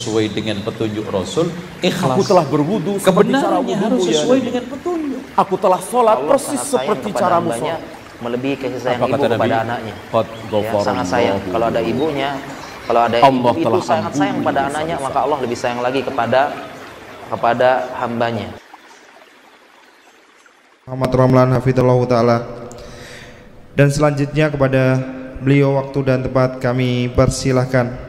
sesuai dengan petunjuk Rasul, ikhlas. Aku telah berwudu kebenarannya harus sesuai ya, dengan petunjuk. Aku telah sholat Allah persis seperti cara sholat. Melebihi kasih sayang Apa ibu kepada Nabi? anaknya. Ya, sangat sayang. Kalau ada ibunya, kalau ada Allah ibu itu sangat sayang pada anaknya, maka Allah lebih sayang lagi kepada kepada hambanya. Muhammad Ramlan Hafidullah Ta'ala dan selanjutnya kepada beliau waktu dan tempat kami persilahkan.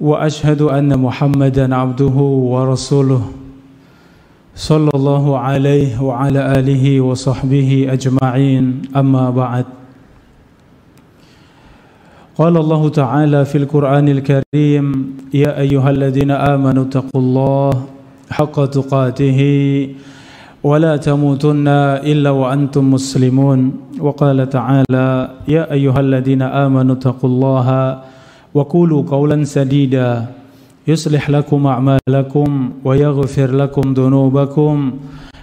واشهد ان محمدا عبده ورسوله صلى الله عليه وعلى اله وصحبه اجمعين اما بعد قال الله تعالى في القران الكريم يا ايها الذين امنوا اتقوا الله حق تقاته ولا تموتن الا وانتم مسلمون وقال تعالى يا ايها الذين امنوا اتقوا الله وقولوا قولا سديدا يصلح لكم أعمالكم ويغفر لكم ذنوبكم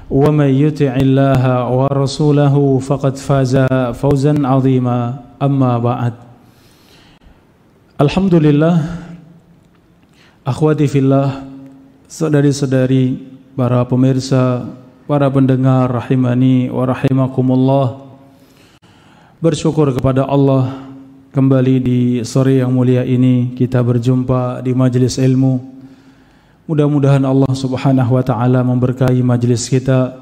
ومن يطع الله ورسوله فقد فاز فوزا عظيما أما بعد الحمد لله أخواتي في الله saudari-saudari para pemirsa para pendengar rahimani wa rahimakumullah bersyukur kepada Allah Kembali di sore yang mulia ini kita berjumpa di majelis ilmu. Mudah-mudahan Allah Subhanahu wa taala memberkahi majelis kita.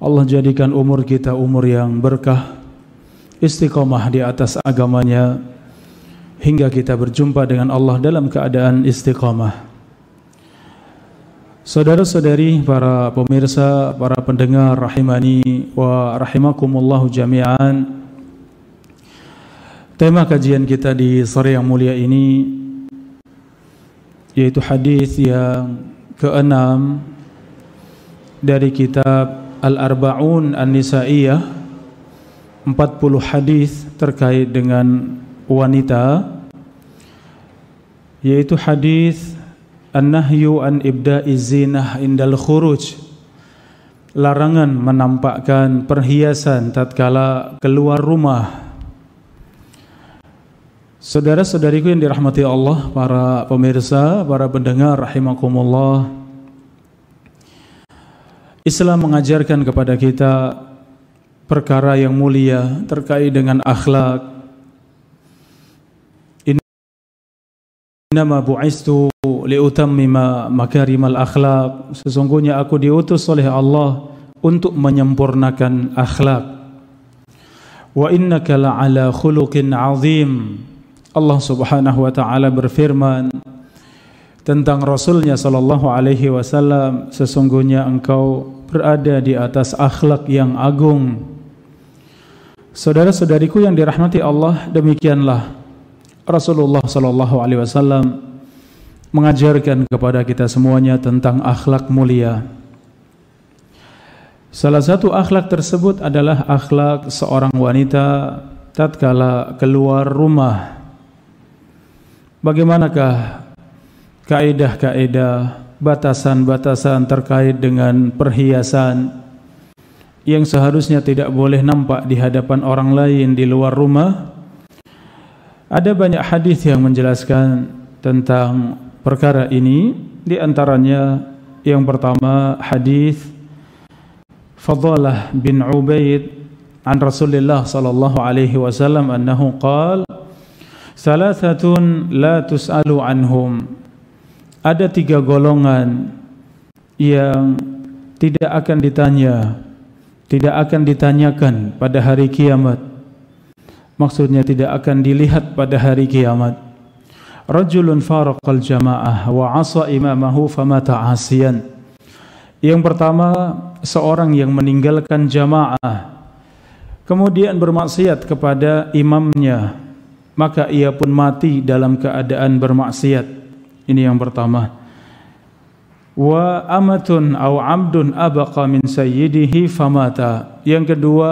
Allah jadikan umur kita umur yang berkah, istiqomah di atas agamanya hingga kita berjumpa dengan Allah dalam keadaan istiqomah. Saudara-saudari, para pemirsa, para pendengar rahimani wa rahimakumullah jami'an. Tema kajian kita di sore yang mulia ini yaitu hadis yang keenam dari kitab Al-Arba'un An-Nisaiyah 40 hadis terkait dengan wanita yaitu hadis An-Nahyu an Ibda'i Zinah Indal Khuruj larangan menampakkan perhiasan tatkala keluar rumah Saudara-saudariku yang dirahmati Allah, para pemirsa, para pendengar rahimakumullah. Islam mengajarkan kepada kita perkara yang mulia terkait dengan akhlak. Innama bu'istu liutammima makarimal akhlak. Sesungguhnya aku diutus oleh Allah untuk menyempurnakan akhlak. Wa innaka la'ala khuluqin 'azim Allah Subhanahu wa taala berfirman tentang Rasulnya sallallahu alaihi wasallam sesungguhnya engkau berada di atas akhlak yang agung. Saudara-saudariku yang dirahmati Allah, demikianlah Rasulullah sallallahu alaihi wasallam mengajarkan kepada kita semuanya tentang akhlak mulia. Salah satu akhlak tersebut adalah akhlak seorang wanita tatkala keluar rumah bagaimanakah kaedah-kaedah, batasan-batasan terkait dengan perhiasan yang seharusnya tidak boleh nampak di hadapan orang lain di luar rumah. Ada banyak hadis yang menjelaskan tentang perkara ini, di antaranya yang pertama hadis Fadalah bin Ubaid an Rasulullah sallallahu alaihi wasallam annahu qala Salasatun la tus'alu anhum. Ada tiga golongan yang tidak akan ditanya, tidak akan ditanyakan pada hari kiamat. Maksudnya tidak akan dilihat pada hari kiamat. Rajulun faraqal jamaah wa asa imamahu famata asiyan. Yang pertama, seorang yang meninggalkan jamaah kemudian bermaksiat kepada imamnya maka ia pun mati dalam keadaan bermaksiat. Ini yang pertama. Wa amatun au abdun abaqa min sayyidihi famata. Yang kedua,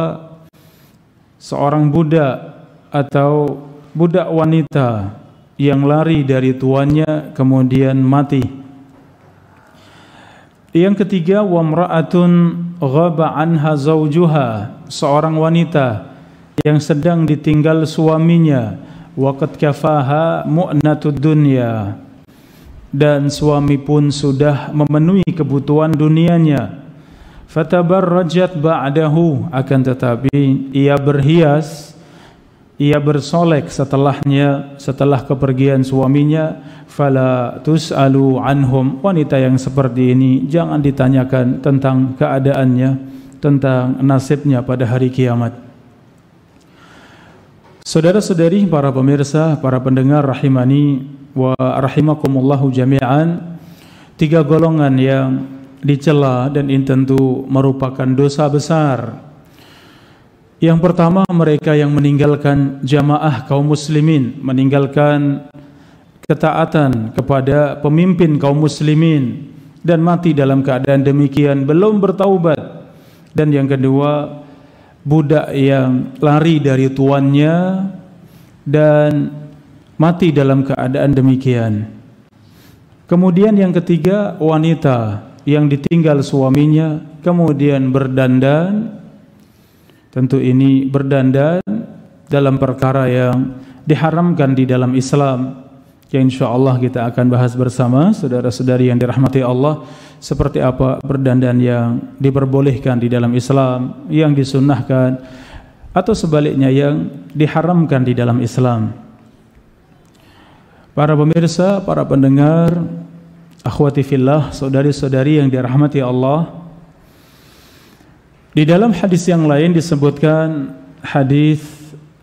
seorang budak atau budak wanita yang lari dari tuannya kemudian mati. Yang ketiga, wamra'atun ghaba anha zawjuha, seorang wanita yang sedang ditinggal suaminya waqad kafaha mu'natud dunya dan suami pun sudah memenuhi kebutuhan dunianya fatabarrajat ba'dahu akan tetapi ia berhias ia bersolek setelahnya setelah kepergian suaminya fala tusalu anhum wanita yang seperti ini jangan ditanyakan tentang keadaannya tentang nasibnya pada hari kiamat Saudara-saudari, para pemirsa, para pendengar rahimani wa rahimakumullahu jami'an, tiga golongan yang dicela dan ini tentu merupakan dosa besar. Yang pertama mereka yang meninggalkan jamaah kaum muslimin, meninggalkan ketaatan kepada pemimpin kaum muslimin dan mati dalam keadaan demikian belum bertaubat. Dan yang kedua budak yang lari dari tuannya dan mati dalam keadaan demikian. Kemudian yang ketiga wanita yang ditinggal suaminya kemudian berdandan tentu ini berdandan dalam perkara yang diharamkan di dalam Islam ya insya Allah kita akan bahas bersama saudara-saudari yang dirahmati Allah seperti apa berdandan yang diperbolehkan di dalam Islam, yang disunnahkan atau sebaliknya yang diharamkan di dalam Islam. Para pemirsa, para pendengar, akhwati fillah, saudari-saudari yang dirahmati Allah. Di dalam hadis yang lain disebutkan hadis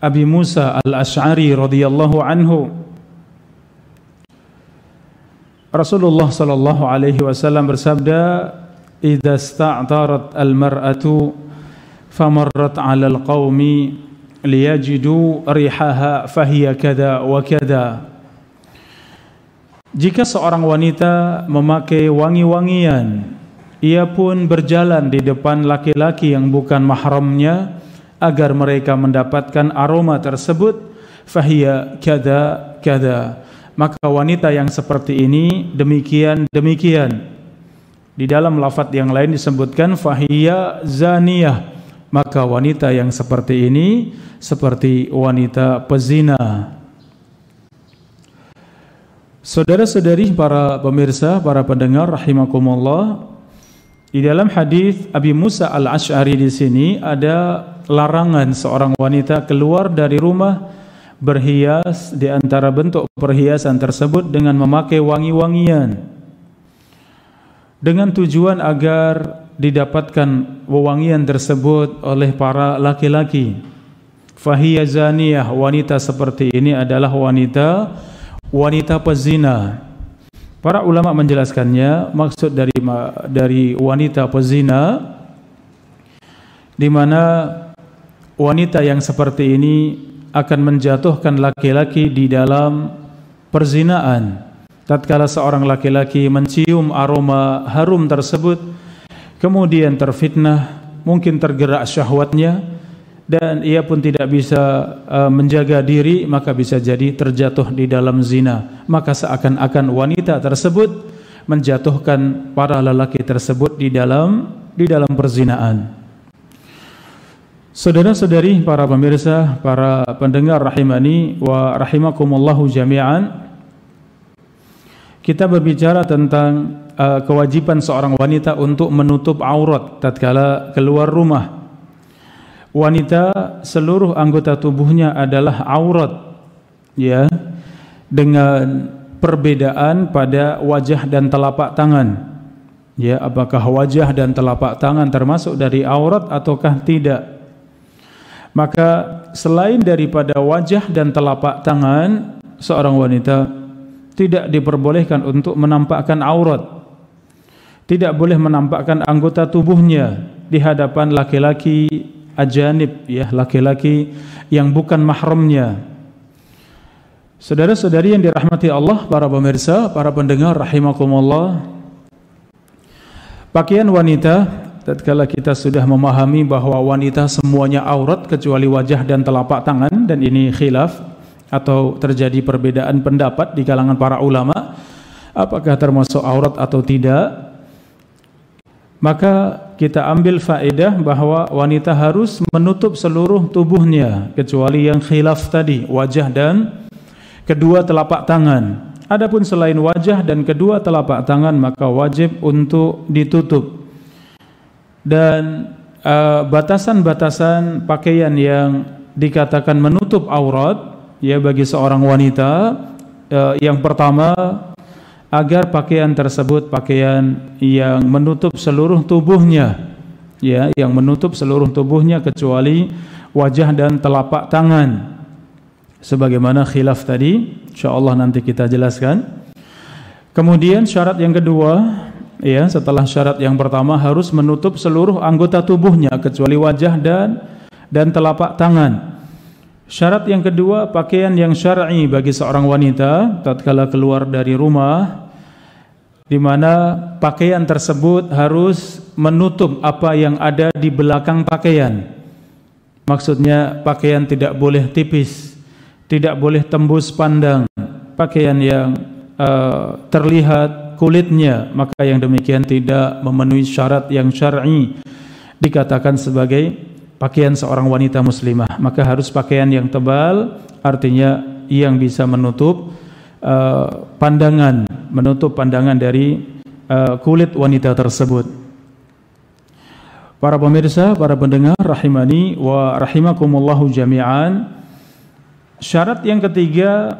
Abi Musa Al-Asy'ari radhiyallahu anhu Rasulullah sallallahu alaihi wasallam bersabda, "Idza sta'tarat al-mar'atu famarrat 'ala al-qaumi liyajidu rihaha fahiya kada wa kada." Jika seorang wanita memakai wangi-wangian, ia pun berjalan di depan laki-laki yang bukan mahramnya agar mereka mendapatkan aroma tersebut, fahiya kada kada maka wanita yang seperti ini demikian demikian di dalam lafadz yang lain disebutkan fahiya zaniyah maka wanita yang seperti ini seperti wanita pezina Saudara-saudari para pemirsa, para pendengar rahimakumullah. Di dalam hadis Abi Musa al Ashari di sini ada larangan seorang wanita keluar dari rumah berhias di antara bentuk perhiasan tersebut dengan memakai wangi-wangian dengan tujuan agar didapatkan wewangian tersebut oleh para laki-laki. Fahiyya zaniyah, wanita seperti ini adalah wanita wanita pezina. Para ulama menjelaskannya maksud dari dari wanita pezina di mana wanita yang seperti ini akan menjatuhkan laki-laki di dalam perzinaan. Tatkala seorang laki-laki mencium aroma harum tersebut, kemudian terfitnah, mungkin tergerak syahwatnya, dan ia pun tidak bisa uh, menjaga diri, maka bisa jadi terjatuh di dalam zina. Maka seakan-akan wanita tersebut menjatuhkan para lelaki tersebut di dalam di dalam perzinaan. Saudara-saudari, para pemirsa, para pendengar rahimani wa rahimakumullahu jami'an. Kita berbicara tentang uh, kewajiban seorang wanita untuk menutup aurat tatkala keluar rumah. Wanita seluruh anggota tubuhnya adalah aurat. Ya. Dengan perbedaan pada wajah dan telapak tangan. Ya, apakah wajah dan telapak tangan termasuk dari aurat ataukah tidak? Maka selain daripada wajah dan telapak tangan seorang wanita tidak diperbolehkan untuk menampakkan aurat. Tidak boleh menampakkan anggota tubuhnya di hadapan laki-laki ajanib ya, laki-laki yang bukan mahramnya. Saudara-saudari yang dirahmati Allah, para pemirsa, para pendengar rahimakumullah. Pakaian wanita tatkala kita sudah memahami bahwa wanita semuanya aurat kecuali wajah dan telapak tangan dan ini khilaf atau terjadi perbedaan pendapat di kalangan para ulama apakah termasuk aurat atau tidak maka kita ambil faedah bahwa wanita harus menutup seluruh tubuhnya kecuali yang khilaf tadi wajah dan kedua telapak tangan adapun selain wajah dan kedua telapak tangan maka wajib untuk ditutup dan eh, batasan-batasan uh, pakaian yang dikatakan menutup aurat ya bagi seorang wanita uh, yang pertama agar pakaian tersebut pakaian yang menutup seluruh tubuhnya ya yang menutup seluruh tubuhnya kecuali wajah dan telapak tangan sebagaimana khilaf tadi insyaallah nanti kita jelaskan kemudian syarat yang kedua ya setelah syarat yang pertama harus menutup seluruh anggota tubuhnya kecuali wajah dan dan telapak tangan. Syarat yang kedua pakaian yang syar'i bagi seorang wanita tatkala keluar dari rumah di mana pakaian tersebut harus menutup apa yang ada di belakang pakaian. Maksudnya pakaian tidak boleh tipis, tidak boleh tembus pandang. Pakaian yang uh, terlihat kulitnya maka yang demikian tidak memenuhi syarat yang syar'i dikatakan sebagai pakaian seorang wanita muslimah maka harus pakaian yang tebal artinya yang bisa menutup uh, pandangan menutup pandangan dari uh, kulit wanita tersebut para pemirsa para pendengar rahimani wa rahimakumullahu jami'an syarat yang ketiga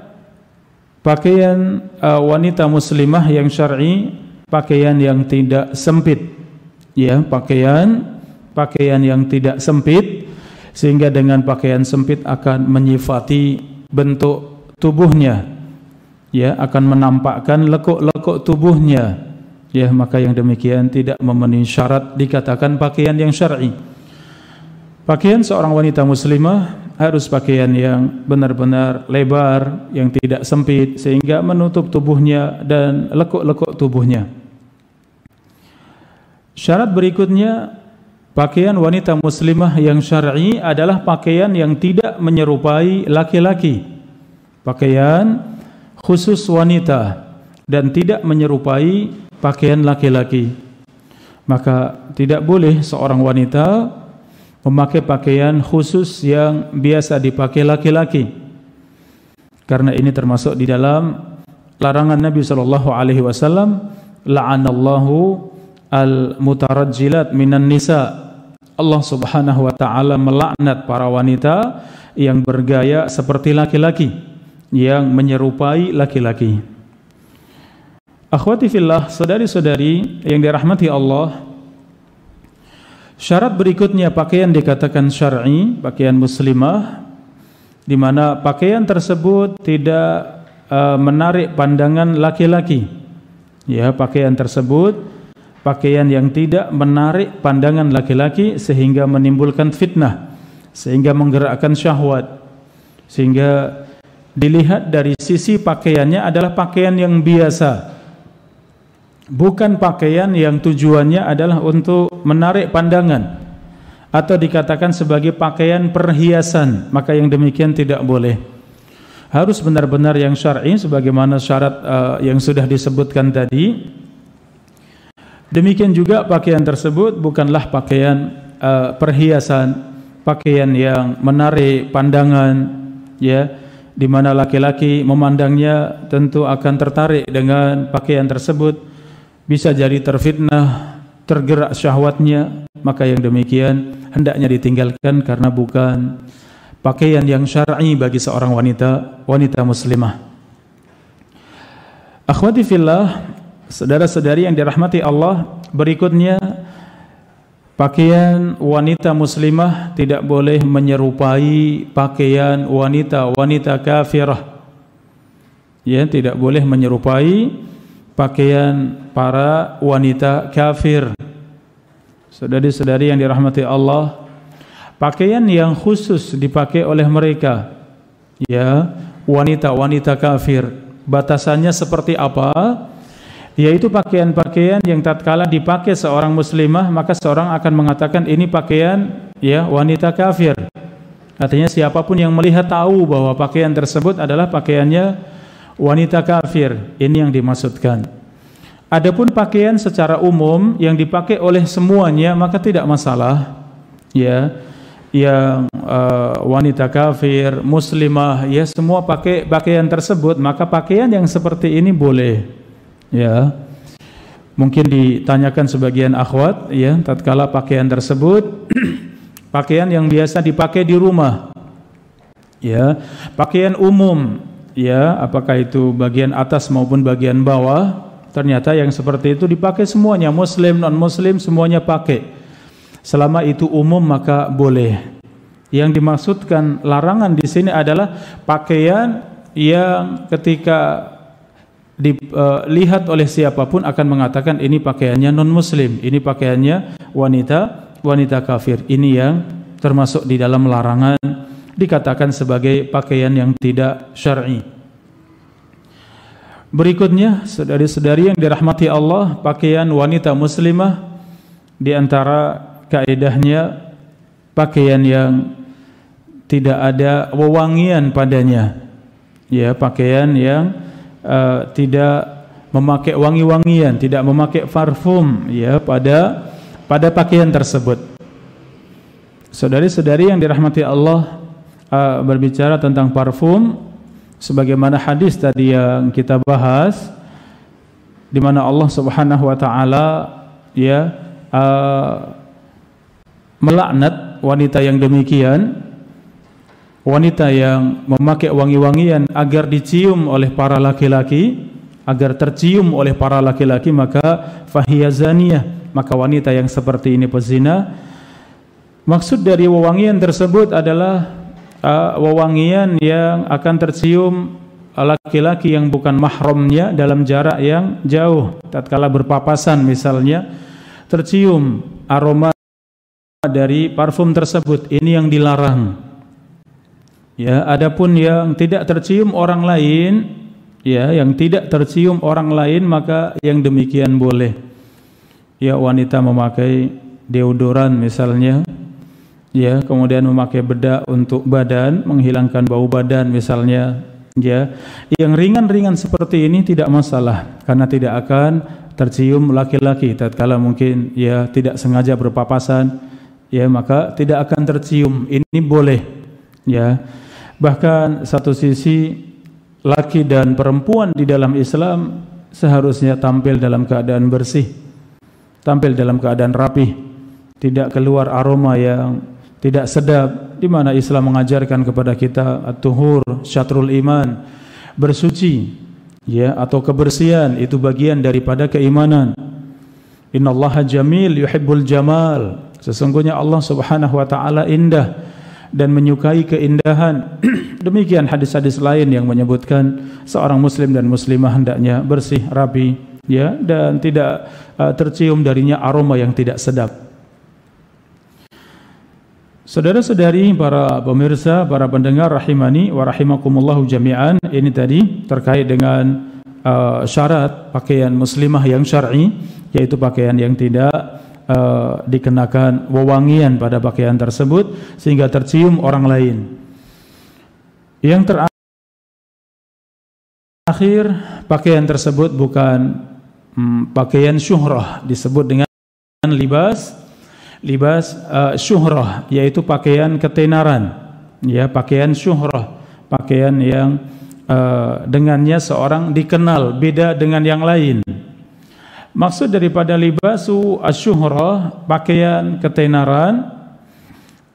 Pakaian uh, wanita muslimah yang syar'i, pakaian yang tidak sempit. Ya, pakaian pakaian yang tidak sempit sehingga dengan pakaian sempit akan menyifati bentuk tubuhnya. Ya, akan menampakkan lekuk-lekuk tubuhnya. Ya, maka yang demikian tidak memenuhi syarat dikatakan pakaian yang syar'i. Pakaian seorang wanita muslimah harus pakaian yang benar-benar lebar, yang tidak sempit sehingga menutup tubuhnya dan lekuk-lekuk tubuhnya. Syarat berikutnya pakaian wanita muslimah yang syar'i adalah pakaian yang tidak menyerupai laki-laki. Pakaian khusus wanita dan tidak menyerupai pakaian laki-laki. Maka tidak boleh seorang wanita memakai pakaian khusus yang biasa dipakai laki-laki. Karena ini termasuk di dalam larangan Nabi sallallahu alaihi wasallam la'anallahu al-mutarajjilat minan nisa. Allah Subhanahu wa taala melaknat para wanita yang bergaya seperti laki-laki, yang menyerupai laki-laki. Akhwati fillah, saudari-saudari yang dirahmati Allah, Syarat berikutnya pakaian dikatakan syar'i, pakaian muslimah di mana pakaian tersebut tidak uh, menarik pandangan laki-laki. Ya, pakaian tersebut pakaian yang tidak menarik pandangan laki-laki sehingga menimbulkan fitnah, sehingga menggerakkan syahwat. Sehingga dilihat dari sisi pakaiannya adalah pakaian yang biasa bukan pakaian yang tujuannya adalah untuk menarik pandangan atau dikatakan sebagai pakaian perhiasan maka yang demikian tidak boleh harus benar-benar yang syar'i sebagaimana syarat uh, yang sudah disebutkan tadi demikian juga pakaian tersebut bukanlah pakaian uh, perhiasan pakaian yang menarik pandangan ya di mana laki-laki memandangnya tentu akan tertarik dengan pakaian tersebut bisa jadi terfitnah, tergerak syahwatnya, maka yang demikian hendaknya ditinggalkan karena bukan pakaian yang syar'i bagi seorang wanita, wanita muslimah. Akhwati fillah, saudara-saudari yang dirahmati Allah, berikutnya pakaian wanita muslimah tidak boleh menyerupai pakaian wanita-wanita kafirah. Ya, tidak boleh menyerupai pakaian para wanita kafir. Saudari-saudari yang dirahmati Allah, pakaian yang khusus dipakai oleh mereka, ya, wanita-wanita kafir. Batasannya seperti apa? Yaitu pakaian-pakaian yang tatkala dipakai seorang muslimah, maka seorang akan mengatakan ini pakaian ya wanita kafir. Artinya siapapun yang melihat tahu bahwa pakaian tersebut adalah pakaiannya wanita kafir. Ini yang dimaksudkan. Adapun pakaian secara umum yang dipakai oleh semuanya maka tidak masalah. Ya. Yang uh, wanita kafir, muslimah, ya semua pakai pakaian tersebut, maka pakaian yang seperti ini boleh. Ya. Mungkin ditanyakan sebagian akhwat ya tatkala pakaian tersebut pakaian yang biasa dipakai di rumah. Ya, pakaian umum ya apakah itu bagian atas maupun bagian bawah ternyata yang seperti itu dipakai semuanya muslim non muslim semuanya pakai selama itu umum maka boleh yang dimaksudkan larangan di sini adalah pakaian yang ketika dilihat e, oleh siapapun akan mengatakan ini pakaiannya non muslim ini pakaiannya wanita wanita kafir ini yang termasuk di dalam larangan dikatakan sebagai pakaian yang tidak syar'i. Berikutnya, saudari-saudari yang dirahmati Allah, pakaian wanita muslimah di antara kaidahnya pakaian yang tidak ada wewangian padanya. Ya, pakaian yang uh, tidak memakai wangi-wangian, tidak memakai parfum ya pada pada pakaian tersebut. Saudari-saudari yang dirahmati Allah, uh, berbicara tentang parfum sebagaimana hadis tadi yang kita bahas di mana Allah Subhanahu wa taala ya uh, melaknat wanita yang demikian wanita yang memakai wangi-wangian agar dicium oleh para laki-laki agar tercium oleh para laki-laki maka fahiyazaniyah maka wanita yang seperti ini pezina maksud dari wangian tersebut adalah uh, wewangian yang akan tercium laki-laki yang bukan mahramnya dalam jarak yang jauh tatkala berpapasan misalnya tercium aroma dari parfum tersebut ini yang dilarang ya adapun yang tidak tercium orang lain ya yang tidak tercium orang lain maka yang demikian boleh ya wanita memakai deodoran misalnya ya kemudian memakai bedak untuk badan menghilangkan bau badan misalnya ya yang ringan-ringan seperti ini tidak masalah karena tidak akan tercium laki-laki tatkala mungkin ya tidak sengaja berpapasan ya maka tidak akan tercium ini boleh ya bahkan satu sisi laki dan perempuan di dalam Islam seharusnya tampil dalam keadaan bersih tampil dalam keadaan rapi tidak keluar aroma yang tidak sedap di mana Islam mengajarkan kepada kita at-tuhur syatrul iman bersuci ya atau kebersihan itu bagian daripada keimanan innallaha jamil yuhibbul jamal sesungguhnya Allah Subhanahu wa taala indah dan menyukai keindahan demikian hadis-hadis lain yang menyebutkan seorang muslim dan muslimah hendaknya bersih rapi ya dan tidak uh, tercium darinya aroma yang tidak sedap Saudara-saudari, para pemirsa, para pendengar rahimani wa rahimakumullahu jami'an, ini tadi terkait dengan uh, syarat pakaian muslimah yang syar'i yaitu pakaian yang tidak uh, dikenakan wewangian pada pakaian tersebut sehingga tercium orang lain. Yang terakhir, pakaian tersebut bukan hmm, pakaian syuhrah disebut dengan libas libas uh, syuhrah yaitu pakaian ketenaran ya pakaian syuhrah pakaian yang uh, dengannya seorang dikenal beda dengan yang lain maksud daripada libasu asyuhrah pakaian ketenaran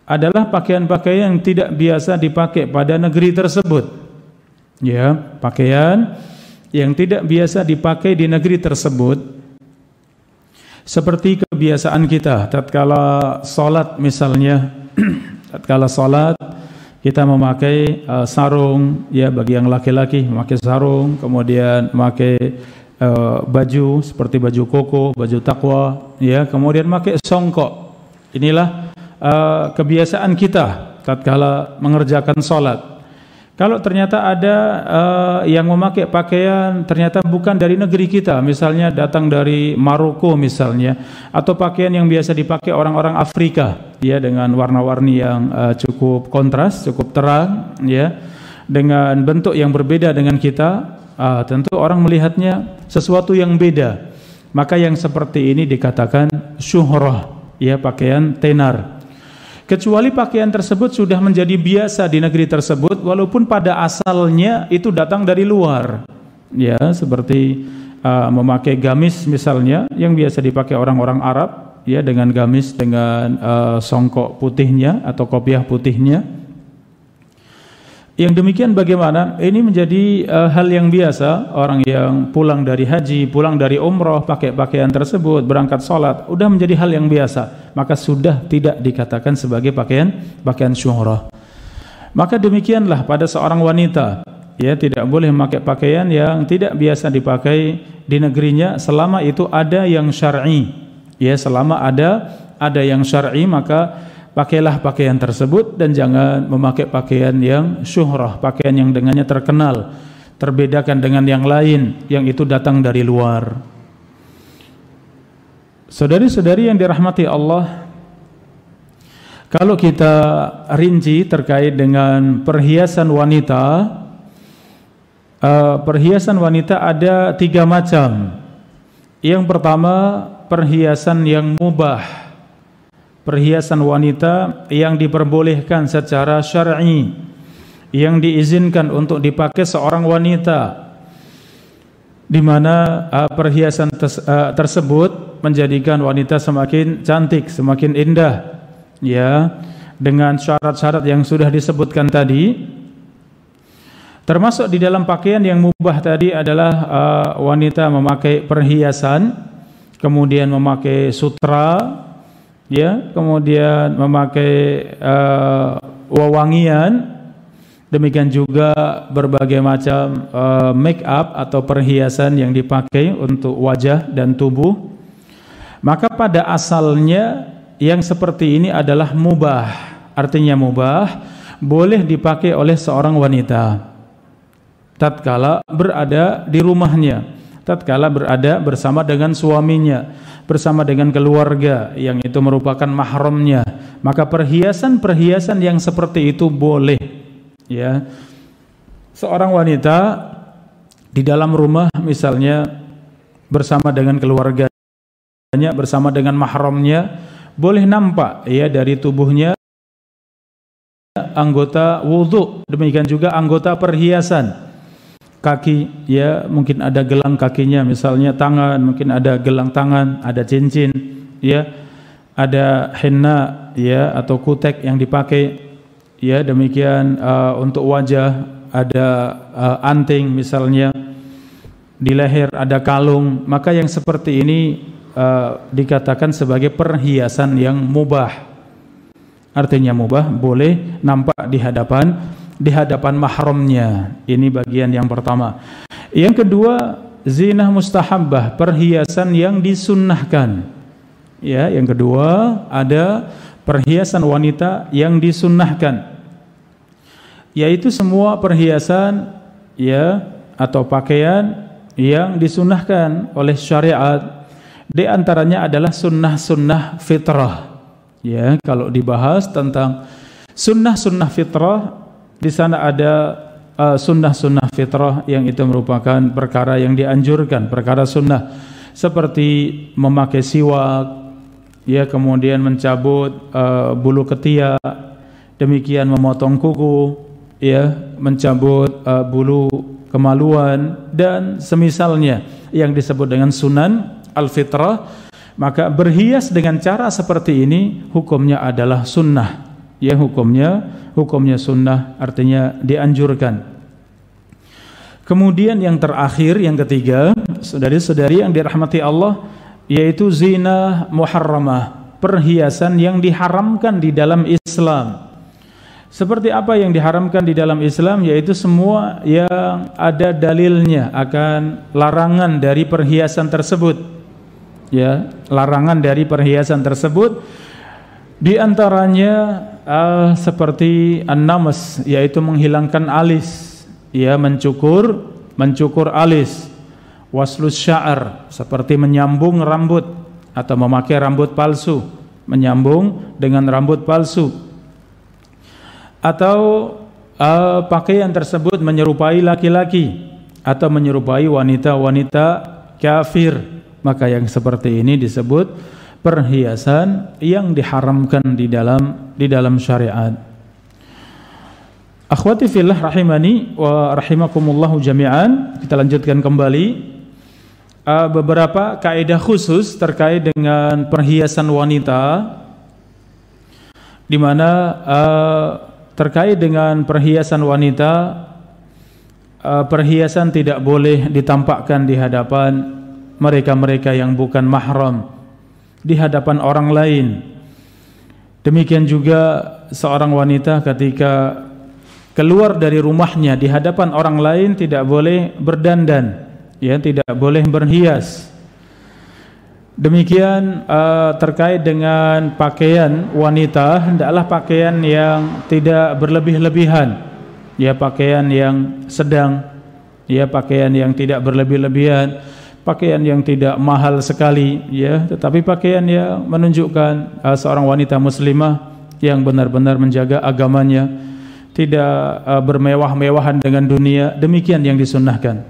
adalah pakaian-pakaian yang tidak biasa dipakai pada negeri tersebut ya pakaian yang tidak biasa dipakai di negeri tersebut seperti kebiasaan kita tatkala salat misalnya tatkala salat kita memakai uh, sarung ya bagi yang laki-laki memakai sarung kemudian memakai uh, baju seperti baju koko baju takwa ya kemudian memakai songkok inilah uh, kebiasaan kita tatkala mengerjakan salat kalau ternyata ada uh, yang memakai pakaian ternyata bukan dari negeri kita, misalnya datang dari Maroko misalnya, atau pakaian yang biasa dipakai orang-orang Afrika, ya dengan warna-warni yang uh, cukup kontras, cukup terang, ya dengan bentuk yang berbeda dengan kita, uh, tentu orang melihatnya sesuatu yang beda. Maka yang seperti ini dikatakan syuhrah, ya pakaian tenar kecuali pakaian tersebut sudah menjadi biasa di negeri tersebut walaupun pada asalnya itu datang dari luar ya seperti uh, memakai gamis misalnya yang biasa dipakai orang-orang Arab ya dengan gamis dengan uh, songkok putihnya atau kopiah putihnya yang demikian bagaimana? Ini menjadi uh, hal yang biasa orang yang pulang dari haji, pulang dari umroh pakai pakaian tersebut, berangkat sholat, udah menjadi hal yang biasa. Maka sudah tidak dikatakan sebagai pakaian pakaian syumrah. Maka demikianlah pada seorang wanita, ya tidak boleh memakai pakaian yang tidak biasa dipakai di negerinya selama itu ada yang syar'i. Ya selama ada ada yang syar'i maka Pakailah pakaian tersebut dan jangan memakai pakaian yang syuhrah, pakaian yang dengannya terkenal, terbedakan dengan yang lain yang itu datang dari luar. Saudari-saudari yang dirahmati Allah, kalau kita rinci terkait dengan perhiasan wanita, eh, perhiasan wanita ada tiga macam. Yang pertama, perhiasan yang mubah perhiasan wanita yang diperbolehkan secara syar'i yang diizinkan untuk dipakai seorang wanita di mana uh, perhiasan tes, uh, tersebut menjadikan wanita semakin cantik, semakin indah ya dengan syarat-syarat yang sudah disebutkan tadi termasuk di dalam pakaian yang mubah tadi adalah uh, wanita memakai perhiasan kemudian memakai sutra ya kemudian memakai uh, wewangian demikian juga berbagai macam uh, make up atau perhiasan yang dipakai untuk wajah dan tubuh maka pada asalnya yang seperti ini adalah mubah artinya mubah boleh dipakai oleh seorang wanita tatkala berada di rumahnya tatkala berada bersama dengan suaminya, bersama dengan keluarga yang itu merupakan mahramnya, maka perhiasan-perhiasan yang seperti itu boleh. Ya. Seorang wanita di dalam rumah misalnya bersama dengan keluarganya, bersama dengan mahramnya, boleh nampak ya dari tubuhnya anggota wudhu demikian juga anggota perhiasan kaki ya mungkin ada gelang kakinya misalnya tangan mungkin ada gelang tangan ada cincin ya ada henna ya atau kutek yang dipakai ya demikian uh, untuk wajah ada uh, anting misalnya di leher ada kalung maka yang seperti ini uh, dikatakan sebagai perhiasan yang mubah artinya mubah boleh nampak di hadapan di hadapan mahramnya. Ini bagian yang pertama. Yang kedua, zina mustahabbah, perhiasan yang disunnahkan. Ya, yang kedua ada perhiasan wanita yang disunnahkan. Yaitu semua perhiasan ya atau pakaian yang disunnahkan oleh syariat. Di antaranya adalah sunnah-sunnah fitrah. Ya, kalau dibahas tentang sunnah-sunnah fitrah di sana ada eh, sunnah-sunnah fitrah yang itu merupakan perkara yang dianjurkan, perkara sunnah seperti memakai siwak, ya kemudian mencabut uh, bulu ketiak, demikian memotong kuku, ya mencabut uh, bulu kemaluan dan semisalnya yang disebut dengan sunan al-fitrah maka berhias dengan cara seperti ini hukumnya adalah sunnah yang hukumnya hukumnya sunnah artinya dianjurkan kemudian yang terakhir yang ketiga saudari-saudari yang dirahmati Allah yaitu zina muharramah perhiasan yang diharamkan di dalam Islam seperti apa yang diharamkan di dalam Islam yaitu semua yang ada dalilnya akan larangan dari perhiasan tersebut. Ya, larangan dari perhiasan tersebut di antaranya uh, seperti an yaitu menghilangkan alis ya mencukur mencukur alis waslus sya'ar seperti menyambung rambut atau memakai rambut palsu menyambung dengan rambut palsu atau uh, pakaian tersebut menyerupai laki-laki atau menyerupai wanita-wanita kafir maka yang seperti ini disebut perhiasan yang diharamkan di dalam di dalam syariat. Akhwati fillah rahimani wa rahimakumullahu jami'an. Kita lanjutkan kembali uh, beberapa kaidah khusus terkait dengan perhiasan wanita di mana uh, terkait dengan perhiasan wanita uh, perhiasan tidak boleh ditampakkan di hadapan mereka-mereka yang bukan mahram di hadapan orang lain. Demikian juga seorang wanita ketika keluar dari rumahnya di hadapan orang lain tidak boleh berdandan, ya tidak boleh berhias. Demikian uh, terkait dengan pakaian wanita, hendaklah pakaian yang tidak berlebih-lebihan. Ya pakaian yang sedang, ya pakaian yang tidak berlebih-lebihan pakaian yang tidak mahal sekali ya tetapi pakaian yang menunjukkan uh, seorang wanita muslimah yang benar-benar menjaga agamanya tidak uh, bermewah-mewahan dengan dunia demikian yang disunnahkan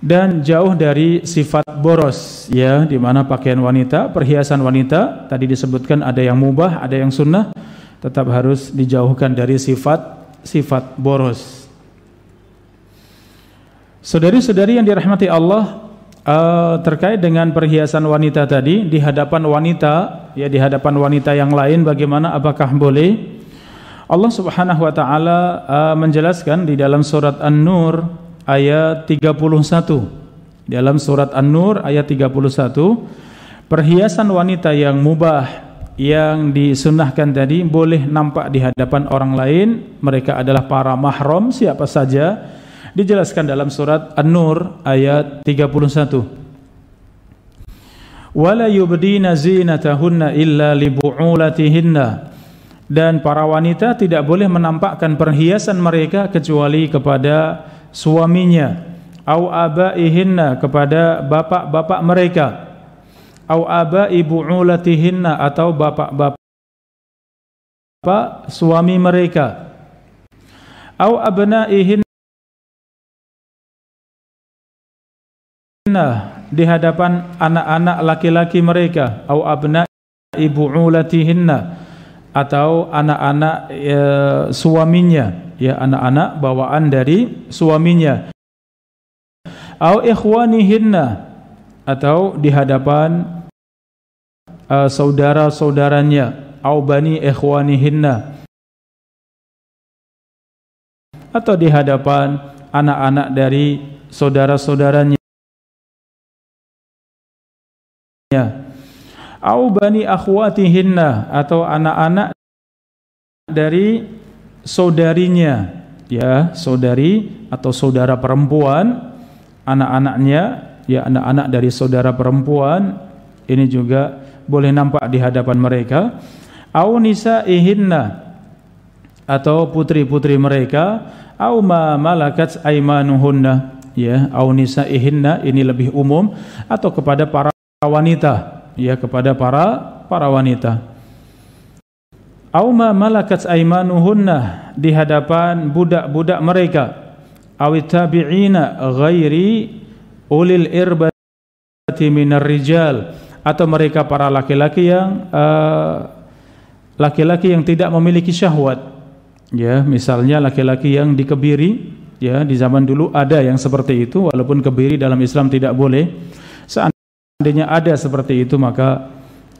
dan jauh dari sifat boros ya di mana pakaian wanita perhiasan wanita tadi disebutkan ada yang mubah ada yang sunnah tetap harus dijauhkan dari sifat sifat boros Saudari-saudari yang dirahmati Allah, Uh, terkait dengan perhiasan wanita tadi di hadapan wanita ya di hadapan wanita yang lain bagaimana apakah boleh Allah Subhanahu wa taala uh, menjelaskan di dalam surat An-Nur ayat 31 dalam surat An-Nur ayat 31 perhiasan wanita yang mubah yang disunahkan tadi boleh nampak di hadapan orang lain mereka adalah para mahram siapa saja dijelaskan dalam surat An-Nur ayat 31 wala yubdina zinatahunna illa libu'ulatihinna dan para wanita tidak boleh menampakkan perhiasan mereka kecuali kepada suaminya au abaihinna kepada bapak-bapak mereka au abai bu'ulatihinna atau bapak-bapak bapak suami mereka au abnaihinna di hadapan anak-anak laki-laki mereka au abna ibu ulatihinna atau anak-anak e, suaminya ya anak-anak bawaan dari suaminya au ikhwanihinna atau di hadapan uh, saudara-saudaranya au bani ikhwanihinna atau di hadapan anak-anak dari saudara-saudaranya au bani akhwatihinna atau anak-anak dari saudarinya ya saudari atau saudara perempuan anak-anaknya ya anak-anak dari saudara perempuan ini juga boleh nampak di hadapan mereka au nisaihinna atau putri-putri mereka au ma malakat aimanuhunna ya au nisaihinna ini lebih umum atau kepada para wanita ya kepada para para wanita. Auma malakat aimanuhunna di hadapan budak-budak mereka. Awit tabi'ina ghairi ulil irbati minar rijal atau mereka para laki-laki yang eh, laki-laki uh, yang tidak memiliki syahwat. Ya, misalnya laki-laki yang dikebiri, ya di zaman dulu ada yang seperti itu walaupun kebiri dalam Islam tidak boleh Seandainya ada seperti itu maka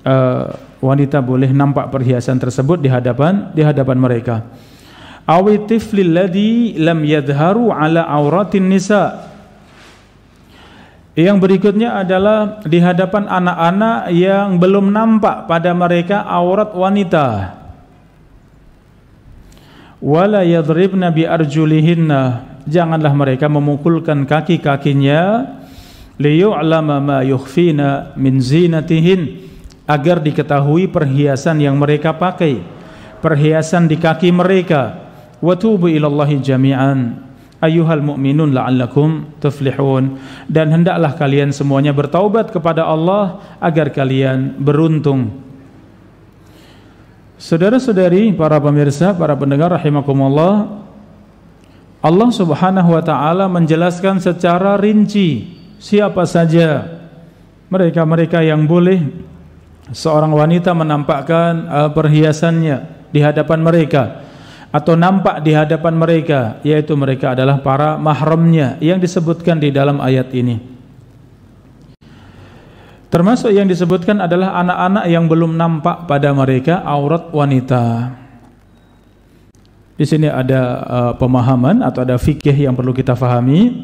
uh, wanita boleh nampak perhiasan tersebut di hadapan di hadapan mereka. Awitif lilladhi lam yadharu ala auratin nisa. Yang berikutnya adalah di hadapan anak-anak yang belum nampak pada mereka aurat wanita. Wala yadribna bi arjulihinna. Janganlah mereka memukulkan kaki-kakinya liyu'lama ma yukhfina min zinatihin agar diketahui perhiasan yang mereka pakai perhiasan di kaki mereka wa tubu ilallahi jami'an ayyuhal mu'minun la'allakum tuflihun dan hendaklah kalian semuanya bertaubat kepada Allah agar kalian beruntung Saudara-saudari, para pemirsa, para pendengar rahimakumullah Allah Subhanahu wa taala menjelaskan secara rinci siapa saja mereka-mereka yang boleh seorang wanita menampakkan eh, perhiasannya di hadapan mereka atau nampak di hadapan mereka yaitu mereka adalah para mahramnya yang disebutkan di dalam ayat ini termasuk yang disebutkan adalah anak-anak yang belum nampak pada mereka aurat wanita di sini ada uh, pemahaman atau ada fikih yang perlu kita fahami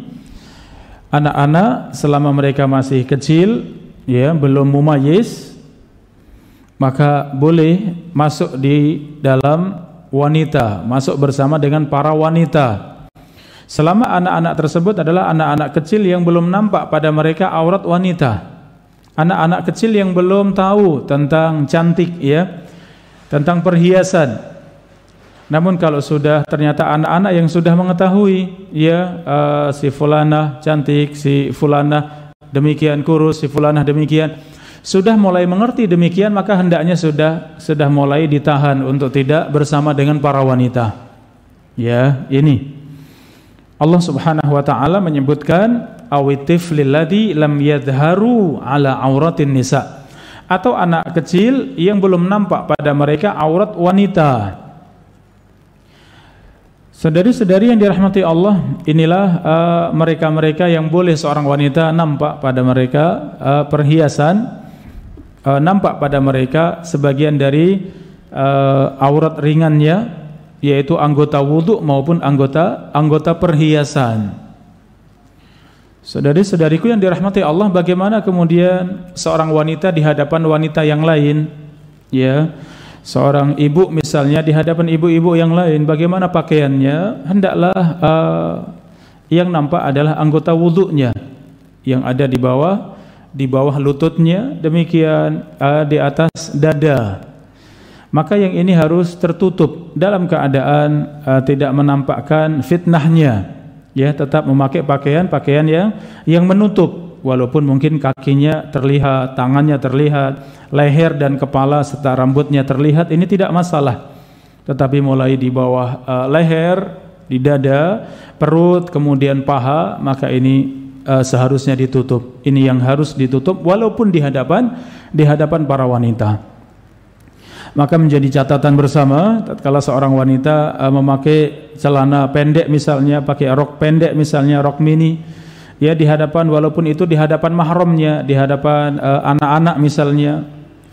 anak-anak selama mereka masih kecil ya belum mumayis, maka boleh masuk di dalam wanita masuk bersama dengan para wanita selama anak-anak tersebut adalah anak-anak kecil yang belum nampak pada mereka aurat wanita anak-anak kecil yang belum tahu tentang cantik ya tentang perhiasan namun kalau sudah ternyata anak-anak yang sudah mengetahui, ya uh, si fulana cantik, si fulana demikian kurus, si fulana demikian, sudah mulai mengerti demikian maka hendaknya sudah sudah mulai ditahan untuk tidak bersama dengan para wanita. Ya, ini. Allah Subhanahu wa taala menyebutkan awitif lilladzi lam yadharu ala auratin nisa atau anak kecil yang belum nampak pada mereka aurat wanita. Saudari-saudari yang dirahmati Allah, inilah eh, mereka-mereka uh, yang boleh seorang wanita nampak pada mereka uh, perhiasan, uh, nampak pada mereka sebagian dari uh, aurat ringannya, yaitu anggota wudhu maupun anggota anggota perhiasan. Saudari-saudariku yang dirahmati Allah, bagaimana kemudian seorang wanita di hadapan wanita yang lain, ya? Seorang ibu misalnya di hadapan ibu-ibu yang lain, bagaimana pakaiannya? Hendaklah uh, yang nampak adalah anggota wudhunya yang ada di bawah di bawah lututnya demikian uh, di atas dada maka yang ini harus tertutup dalam keadaan uh, tidak menampakkan fitnahnya ya tetap memakai pakaian pakaian yang yang menutup walaupun mungkin kakinya terlihat, tangannya terlihat, leher dan kepala serta rambutnya terlihat, ini tidak masalah. Tetapi mulai di bawah uh, leher, di dada, perut, kemudian paha, maka ini uh, seharusnya ditutup. Ini yang harus ditutup walaupun di hadapan di hadapan para wanita maka menjadi catatan bersama tatkala seorang wanita uh, memakai celana pendek misalnya pakai rok pendek misalnya rok mini ya di hadapan walaupun itu di hadapan mahramnya, di hadapan eh, anak-anak uh, misalnya,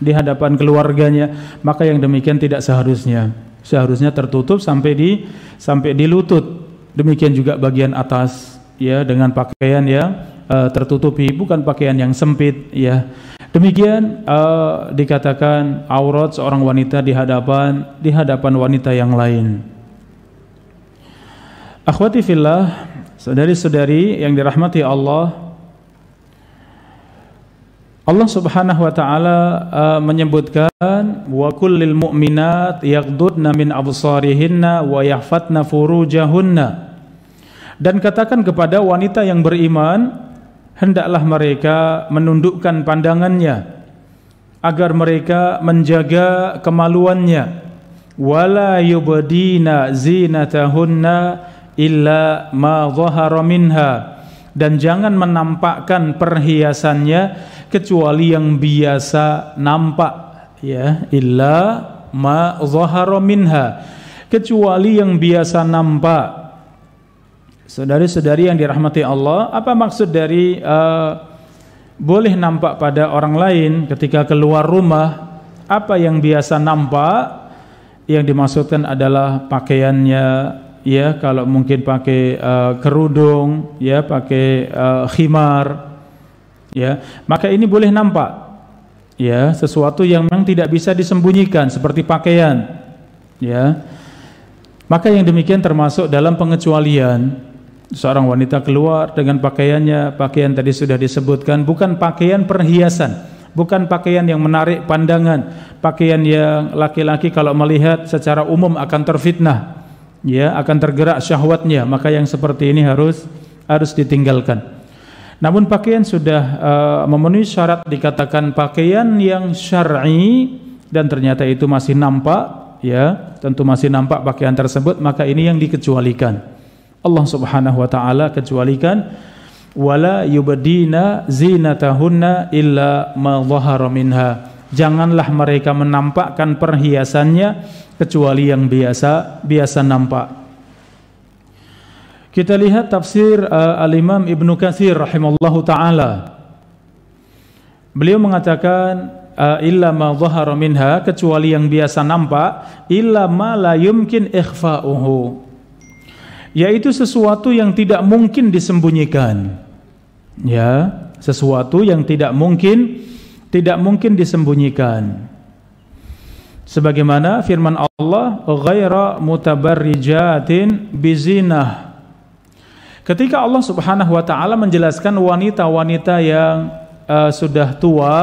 di hadapan keluarganya, maka yang demikian tidak seharusnya. Seharusnya tertutup sampai di sampai di lutut. Demikian juga bagian atas ya dengan pakaian ya uh, tertutupi, bukan pakaian yang sempit ya. Demikian uh, dikatakan aurat seorang wanita di hadapan di hadapan wanita yang lain. Akhwati fillah Saudari-saudari yang dirahmati Allah, Allah Subhanahu wa taala uh, menyebutkan wa kullil mu'minat yaghdudna min absarihinna wa yahfatna furujahunna. Dan katakan kepada wanita yang beriman, hendaklah mereka menundukkan pandangannya agar mereka menjaga kemaluannya. Wala yubdina zinatahunna illa ma zahara minha dan jangan menampakkan perhiasannya kecuali yang biasa nampak ya illa ma zahara minha kecuali yang biasa nampak Saudari-saudari yang dirahmati Allah, apa maksud dari uh, boleh nampak pada orang lain ketika keluar rumah? Apa yang biasa nampak? Yang dimaksudkan adalah pakaiannya, ya kalau mungkin pakai uh, kerudung ya pakai uh, khimar ya maka ini boleh nampak ya sesuatu yang memang tidak bisa disembunyikan seperti pakaian ya maka yang demikian termasuk dalam pengecualian seorang wanita keluar dengan pakaiannya pakaian tadi sudah disebutkan bukan pakaian perhiasan bukan pakaian yang menarik pandangan pakaian yang laki-laki kalau melihat secara umum akan terfitnah ya akan tergerak syahwatnya maka yang seperti ini harus harus ditinggalkan namun pakaian sudah uh, memenuhi syarat dikatakan pakaian yang syar'i dan ternyata itu masih nampak ya tentu masih nampak pakaian tersebut maka ini yang dikecualikan Allah Subhanahu wa taala kecualikan wala yubdina zinatahunna illa ma dhahara minha janganlah mereka menampakkan perhiasannya kecuali yang biasa biasa nampak. Kita lihat tafsir uh, Al-Imam Ibnu Katsir rahimallahu taala. Beliau mengatakan uh, illa ma dhahara minha kecuali yang biasa nampak illa ma la yumkin ikhfa'uhu yaitu sesuatu yang tidak mungkin disembunyikan ya sesuatu yang tidak mungkin tidak mungkin disembunyikan. Sebagaimana firman Allah, "Ghaira mutabarrijatin bizinah." Ketika Allah Subhanahu wa taala menjelaskan wanita-wanita yang uh, sudah tua,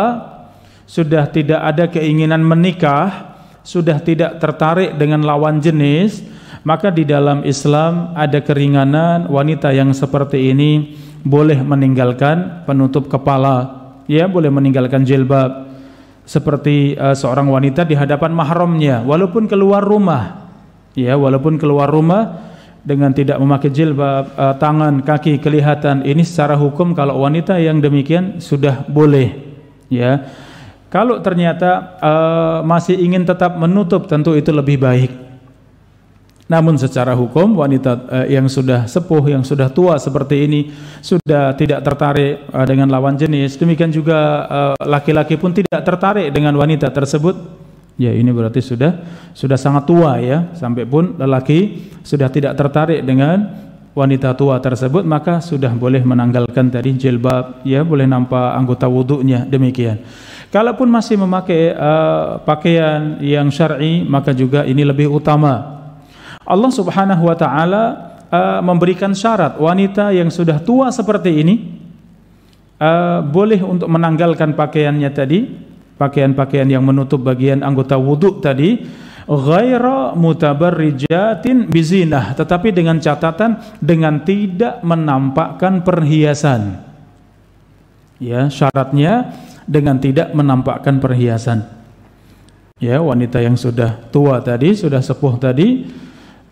sudah tidak ada keinginan menikah, sudah tidak tertarik dengan lawan jenis, maka di dalam Islam ada keringanan wanita yang seperti ini boleh meninggalkan penutup kepala ya boleh meninggalkan jilbab seperti uh, seorang wanita di hadapan mahramnya walaupun keluar rumah ya walaupun keluar rumah dengan tidak memakai jilbab uh, tangan kaki kelihatan ini secara hukum kalau wanita yang demikian sudah boleh ya kalau ternyata uh, masih ingin tetap menutup tentu itu lebih baik namun secara hukum wanita eh, yang sudah sepuh, yang sudah tua seperti ini sudah tidak tertarik eh, dengan lawan jenis. Demikian juga eh, laki-laki pun tidak tertarik dengan wanita tersebut. Ya ini berarti sudah sudah sangat tua ya sampai pun lelaki sudah tidak tertarik dengan wanita tua tersebut maka sudah boleh menanggalkan dari jilbab ya boleh nampak anggota wudhunya demikian kalaupun masih memakai uh, pakaian yang syar'i maka juga ini lebih utama Allah Subhanahu wa taala uh, memberikan syarat wanita yang sudah tua seperti ini uh, boleh untuk menanggalkan pakaiannya tadi, pakaian-pakaian yang menutup bagian anggota wudhu tadi ghaira mutabarrijatin bizinah tetapi dengan catatan dengan tidak menampakkan perhiasan ya syaratnya dengan tidak menampakkan perhiasan ya wanita yang sudah tua tadi sudah sepuh tadi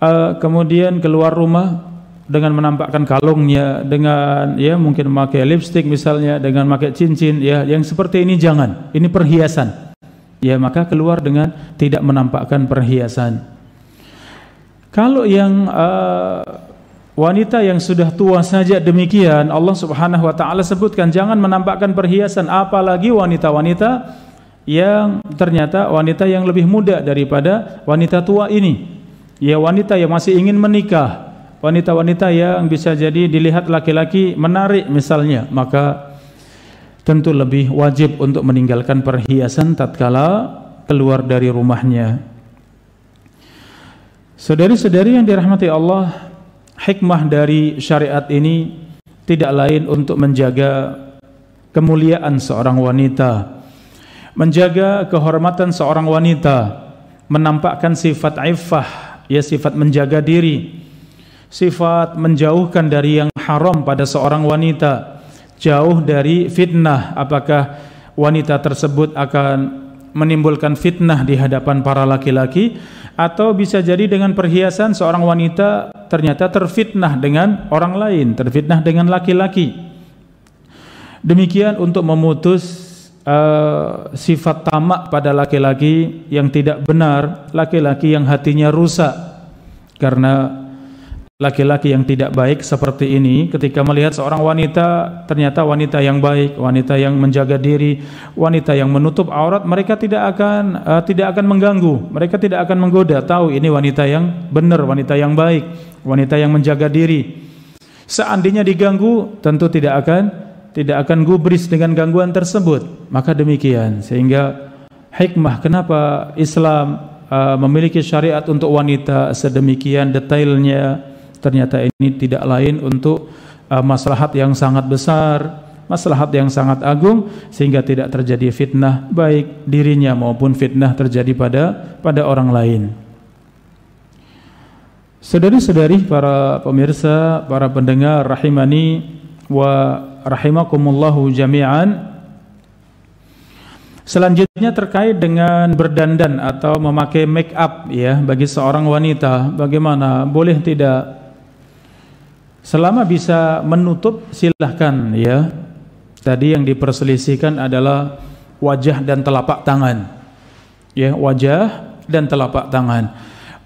uh, kemudian keluar rumah dengan menampakkan kalungnya, dengan ya mungkin memakai lipstick misalnya, dengan memakai cincin ya, yang seperti ini jangan. Ini perhiasan. Ya, maka keluar dengan tidak menampakkan perhiasan. Kalau yang uh, wanita yang sudah tua saja demikian, Allah Subhanahu wa taala sebutkan jangan menampakkan perhiasan apalagi wanita-wanita yang ternyata wanita yang lebih muda daripada wanita tua ini ya wanita yang masih ingin menikah, wanita-wanita yang bisa jadi dilihat laki-laki menarik misalnya, maka tentu lebih wajib untuk meninggalkan perhiasan tatkala keluar dari rumahnya. Saudari-saudari yang dirahmati Allah, hikmah dari syariat ini tidak lain untuk menjaga kemuliaan seorang wanita, menjaga kehormatan seorang wanita, menampakkan sifat iffah ya sifat menjaga diri sifat menjauhkan dari yang haram pada seorang wanita jauh dari fitnah apakah wanita tersebut akan menimbulkan fitnah di hadapan para laki-laki atau bisa jadi dengan perhiasan seorang wanita ternyata terfitnah dengan orang lain, terfitnah dengan laki-laki. Demikian untuk memutus uh, sifat tamak pada laki-laki yang tidak benar, laki-laki yang hatinya rusak karena laki-laki yang tidak baik seperti ini ketika melihat seorang wanita ternyata wanita yang baik, wanita yang menjaga diri, wanita yang menutup aurat, mereka tidak akan uh, tidak akan mengganggu, mereka tidak akan menggoda, tahu ini wanita yang benar, wanita yang baik, wanita yang menjaga diri. Seandainya diganggu tentu tidak akan tidak akan gubris dengan gangguan tersebut maka demikian sehingga hikmah kenapa Islam uh, memiliki syariat untuk wanita sedemikian detailnya ternyata ini tidak lain untuk uh, maslahat yang sangat besar maslahat yang sangat agung sehingga tidak terjadi fitnah baik dirinya maupun fitnah terjadi pada pada orang lain Saudari-saudari para pemirsa, para pendengar rahimani rahimakumullahu jami'an Selanjutnya terkait dengan berdandan atau memakai make up ya bagi seorang wanita bagaimana boleh tidak selama bisa menutup silahkan ya tadi yang diperselisihkan adalah wajah dan telapak tangan ya wajah dan telapak tangan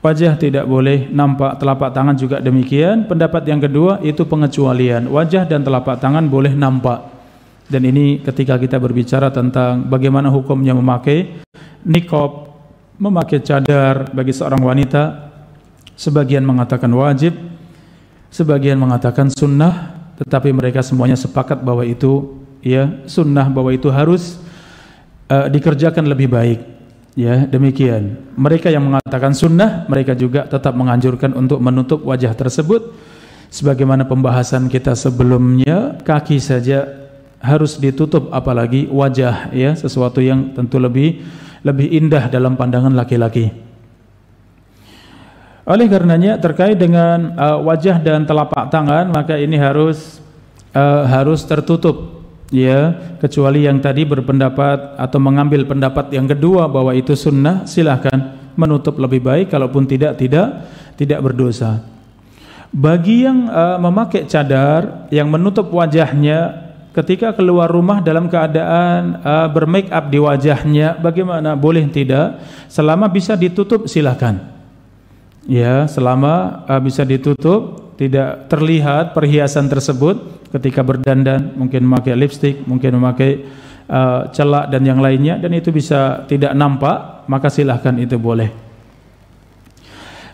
Wajah tidak boleh nampak, telapak tangan juga demikian. Pendapat yang kedua itu pengecualian. Wajah dan telapak tangan boleh nampak. Dan ini ketika kita berbicara tentang bagaimana hukumnya memakai nikob, memakai cadar bagi seorang wanita, sebagian mengatakan wajib, sebagian mengatakan sunnah, tetapi mereka semuanya sepakat bahwa itu ya sunnah bahwa itu harus uh, dikerjakan lebih baik. Ya, demikian. Mereka yang mengatakan sunnah, mereka juga tetap menganjurkan untuk menutup wajah tersebut. Sebagaimana pembahasan kita sebelumnya, kaki saja harus ditutup apalagi wajah ya, sesuatu yang tentu lebih lebih indah dalam pandangan laki-laki. Oleh karenanya terkait dengan uh, wajah dan telapak tangan, maka ini harus uh, harus tertutup ya kecuali yang tadi berpendapat atau mengambil pendapat yang kedua bahwa itu sunnah silahkan menutup lebih baik kalaupun tidak tidak tidak berdosa bagi yang uh, memakai cadar yang menutup wajahnya ketika keluar rumah dalam keadaan uh, eh, bermake up di wajahnya bagaimana boleh tidak selama bisa ditutup silahkan ya selama uh, bisa ditutup tidak terlihat perhiasan tersebut ketika berdandan, mungkin memakai lipstick, mungkin memakai uh, celak dan yang lainnya dan itu bisa tidak nampak, maka silahkan itu boleh.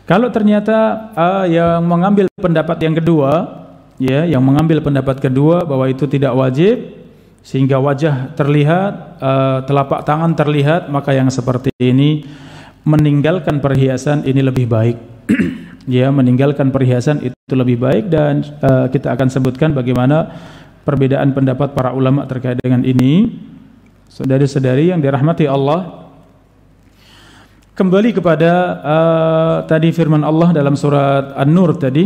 Kalau ternyata uh, yang mengambil pendapat yang kedua, ya, yang mengambil pendapat kedua bahwa itu tidak wajib sehingga wajah terlihat, uh, telapak tangan terlihat, maka yang seperti ini meninggalkan perhiasan ini lebih baik. Ya meninggalkan perhiasan itu lebih baik dan uh, kita akan sebutkan bagaimana perbedaan pendapat para ulama terkait dengan ini. Saudari-saudari yang dirahmati Allah, kembali kepada uh, tadi firman Allah dalam surat An-Nur tadi,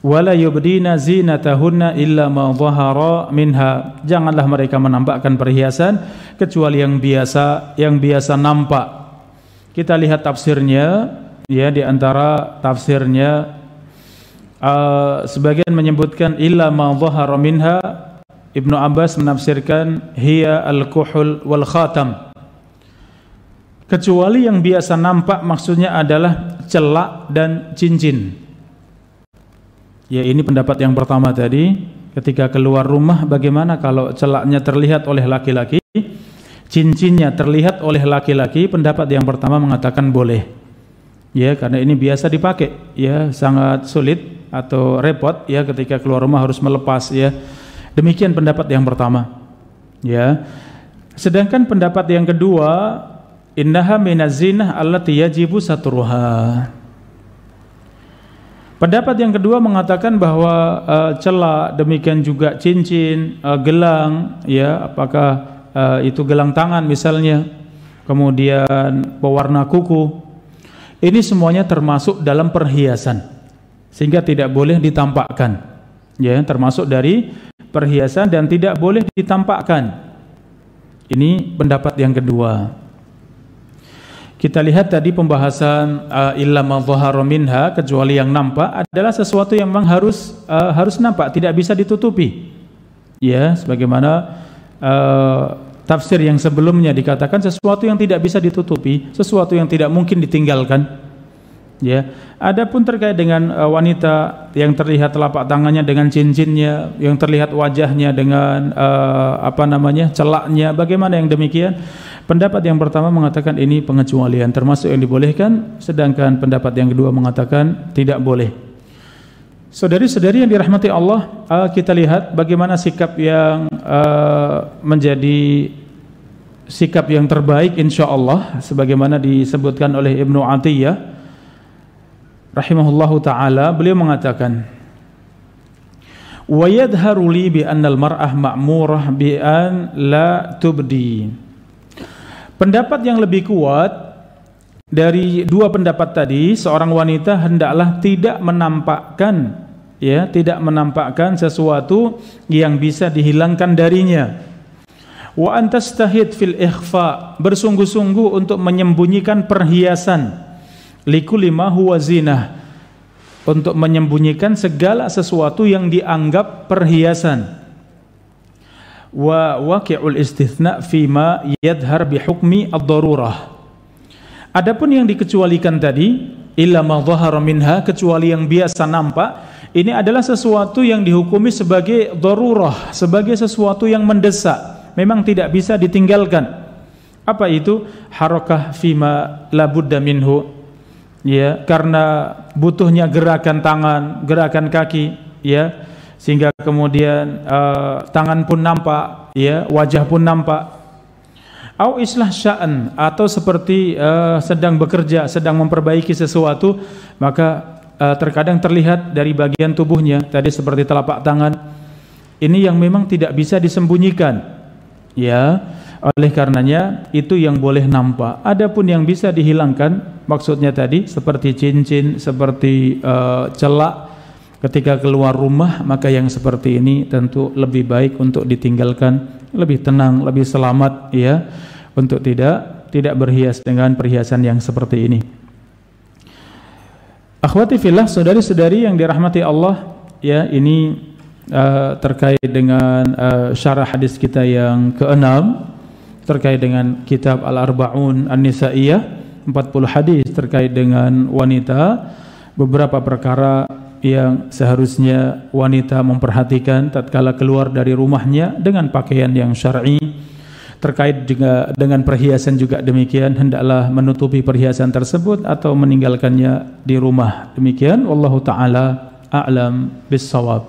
wala yubdina zinatahunna illa ma dhahara minha. Janganlah mereka menampakkan perhiasan kecuali yang biasa yang biasa nampak. Kita lihat tafsirnya ya di antara tafsirnya uh, sebagian menyebutkan illa ma dhahara minha Ibnu Abbas menafsirkan hiya al-kuhul wal khatam kecuali yang biasa nampak maksudnya adalah celak dan cincin ya ini pendapat yang pertama tadi ketika keluar rumah bagaimana kalau celaknya terlihat oleh laki-laki cincinnya terlihat oleh laki-laki pendapat yang pertama mengatakan boleh ya karena ini biasa dipakai ya sangat sulit atau repot ya ketika keluar rumah harus melepas ya demikian pendapat yang pertama ya sedangkan pendapat yang kedua innaha minazinah allati yajibu satruha pendapat yang kedua mengatakan bahwa uh, eh, celah demikian juga cincin uh, gelang ya apakah uh, itu gelang tangan misalnya kemudian pewarna kuku ini semuanya termasuk dalam perhiasan sehingga tidak boleh ditampakkan. Ya, termasuk dari perhiasan dan tidak boleh ditampakkan. Ini pendapat yang kedua. Kita lihat tadi pembahasan uh, illa madhahara minha kecuali yang nampak adalah sesuatu yang memang harus uh, harus nampak, tidak bisa ditutupi. Ya, sebagaimana uh, tafsir yang sebelumnya dikatakan sesuatu yang tidak bisa ditutupi, sesuatu yang tidak mungkin ditinggalkan. Ya, adapun terkait dengan e, wanita yang terlihat telapak tangannya dengan cincinnya, yang terlihat wajahnya dengan uh, apa namanya celaknya, bagaimana yang demikian? Pendapat yang pertama mengatakan ini pengecualian termasuk yang dibolehkan, sedangkan pendapat yang kedua mengatakan tidak boleh. Saudari-saudari yang dirahmati Allah, uh, kita lihat bagaimana sikap yang uh, menjadi sikap yang terbaik insya Allah, sebagaimana disebutkan oleh Ibnu Atiyah, rahimahullahu taala, beliau mengatakan, وَيَدْهَرُ لِي بِأَنَّ الْمَرْأَةَ bi an la tubdi Pendapat yang lebih kuat dari dua pendapat tadi seorang wanita hendaklah tidak menampakkan ya tidak menampakkan sesuatu yang bisa dihilangkan darinya wa antastahid fil ikhfa bersungguh-sungguh untuk menyembunyikan perhiasan likuli ma huwa zinah untuk menyembunyikan segala sesuatu yang dianggap perhiasan wa waqi'ul istithna fi ma yadhhar bi hukmi ad-darurah Adapun yang dikecualikan tadi, illa ma minha kecuali yang biasa nampak, ini adalah sesuatu yang dihukumi sebagai darurah, sebagai sesuatu yang mendesak, memang tidak bisa ditinggalkan. Apa itu? Harokah fima labudda minhu. Ya, karena butuhnya gerakan tangan, gerakan kaki, ya. Sehingga kemudian uh, tangan pun nampak, ya, wajah pun nampak, Au islah sya'an atau seperti uh, sedang bekerja, sedang memperbaiki sesuatu, maka uh, terkadang terlihat dari bagian tubuhnya tadi seperti telapak tangan. Ini yang memang tidak bisa disembunyikan. Ya, oleh karenanya itu yang boleh nampak. Adapun yang bisa dihilangkan, maksudnya tadi seperti cincin, seperti uh, celak ketika keluar rumah maka yang seperti ini tentu lebih baik untuk ditinggalkan lebih tenang lebih selamat ya untuk tidak tidak berhias dengan perhiasan yang seperti ini akhwati filah saudari-saudari yang dirahmati Allah ya ini uh, terkait dengan uh, syarah hadis kita yang keenam terkait dengan kitab Al-Arbaun An-Nisaiyah 40 hadis terkait dengan wanita beberapa perkara yang seharusnya wanita memperhatikan tatkala keluar dari rumahnya dengan pakaian yang syar'i terkait juga dengan perhiasan juga demikian hendaklah menutupi perhiasan tersebut atau meninggalkannya di rumah demikian wallahu taala a'lam bissawab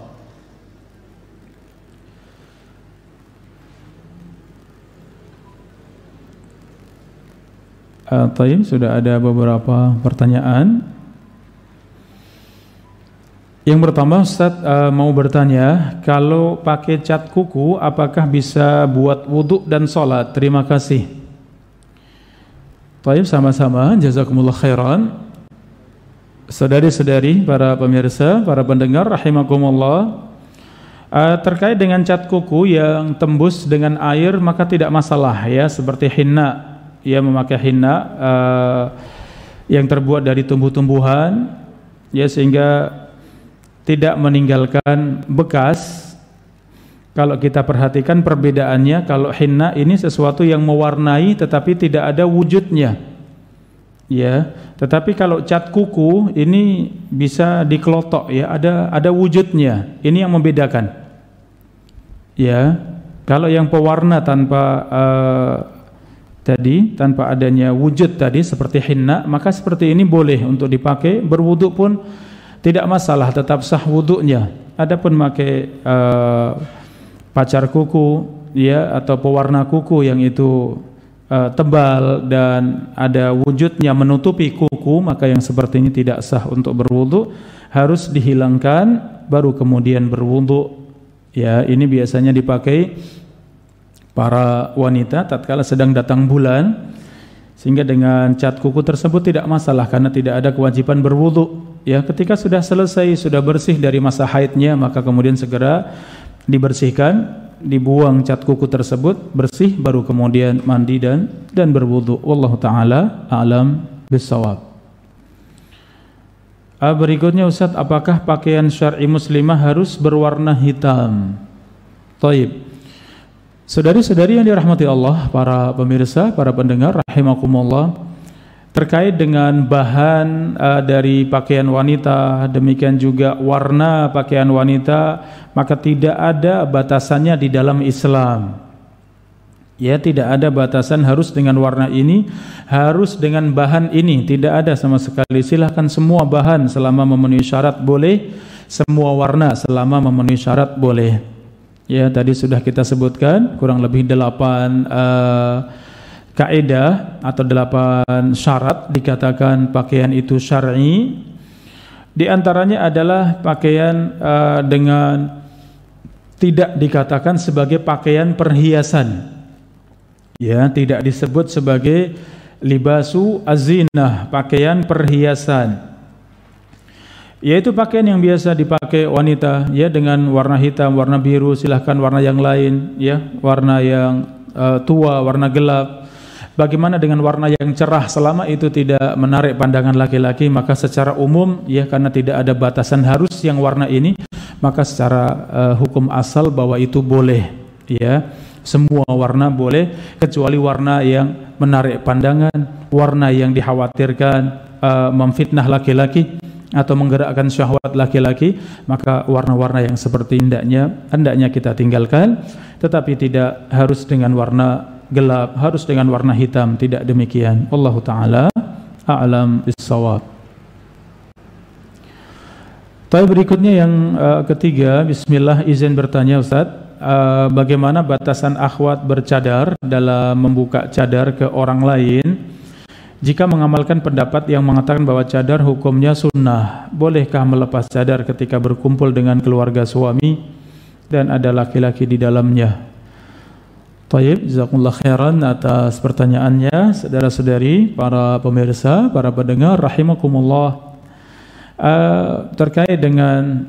Uh, Taim sudah ada beberapa pertanyaan yang pertama Ustadz uh, mau bertanya, kalau pakai cat kuku apakah bisa buat wudhu dan sholat? Terima kasih. Taib sama-sama, jazakumullah khairan. Saudari-saudari, para pemirsa, para pendengar, rahimakumullah. Uh, terkait dengan cat kuku yang tembus dengan air maka tidak masalah ya, seperti hinna, ya memakai hinna uh, eh, yang terbuat dari tumbuh-tumbuhan, ya sehingga tidak meninggalkan bekas kalau kita perhatikan perbedaannya kalau henna ini sesuatu yang mewarnai tetapi tidak ada wujudnya ya tetapi kalau cat kuku ini bisa dikelotok ya ada ada wujudnya ini yang membedakan ya kalau yang pewarna tanpa uh, tadi tanpa adanya wujud tadi seperti henna maka seperti ini boleh untuk dipakai berwudhu pun tidak masalah tetap sah wuduknya adapun pakai uh, eh, pacar kuku ya atau pewarna kuku yang itu uh, tebal dan ada wujudnya menutupi kuku maka yang seperti ini tidak sah untuk berwudu harus dihilangkan baru kemudian berwudu ya ini biasanya dipakai para wanita tatkala sedang datang bulan sehingga dengan cat kuku tersebut tidak masalah karena tidak ada kewajiban berwudu Ya, ketika sudah selesai, sudah bersih dari masa haidnya, maka kemudian segera dibersihkan, dibuang cat kuku tersebut, bersih baru kemudian mandi dan dan berwudu. Wallahu taala alam bisawab. Ah, berikutnya Ustaz, apakah pakaian syar'i muslimah harus berwarna hitam? Taib. Saudari-saudari yang dirahmati Allah, para pemirsa, para pendengar, rahimakumullah terkait dengan bahan uh, dari pakaian wanita, demikian juga warna pakaian wanita, maka tidak ada batasannya di dalam Islam. Ya, tidak ada batasan harus dengan warna ini, harus dengan bahan ini, tidak ada sama sekali. Silahkan semua bahan selama memenuhi syarat boleh, semua warna selama memenuhi syarat boleh. Ya, tadi sudah kita sebutkan kurang lebih delapan uh, kaidah atau delapan syarat dikatakan pakaian itu syar'i di antaranya adalah pakaian uh, dengan tidak dikatakan sebagai pakaian perhiasan ya tidak disebut sebagai libasu azinah pakaian perhiasan yaitu pakaian yang biasa dipakai wanita ya dengan warna hitam warna biru silahkan warna yang lain ya warna yang uh, tua warna gelap Bagaimana dengan warna yang cerah selama itu tidak menarik pandangan laki-laki maka secara umum ya karena tidak ada batasan harus yang warna ini maka secara uh, hukum asal bahwa itu boleh ya semua warna boleh kecuali warna yang menarik pandangan, warna yang dikhawatirkan uh, memfitnah laki-laki atau menggerakkan syahwat laki-laki maka warna-warna yang seperti hendaknya hendaknya kita tinggalkan tetapi tidak harus dengan warna gelap, harus dengan warna hitam. Tidak demikian. Allah Ta'ala a'lam bisawab. Tapi berikutnya yang uh, ketiga, Bismillah izin bertanya Ustaz, uh, bagaimana batasan akhwat bercadar dalam membuka cadar ke orang lain? Jika mengamalkan pendapat yang mengatakan bahwa cadar hukumnya sunnah, bolehkah melepas cadar ketika berkumpul dengan keluarga suami dan ada laki-laki di dalamnya? Taib, jazakumullah khairan atas pertanyaannya, saudara-saudari, para pemirsa, para pendengar, rahimakumullah. Uh, terkait dengan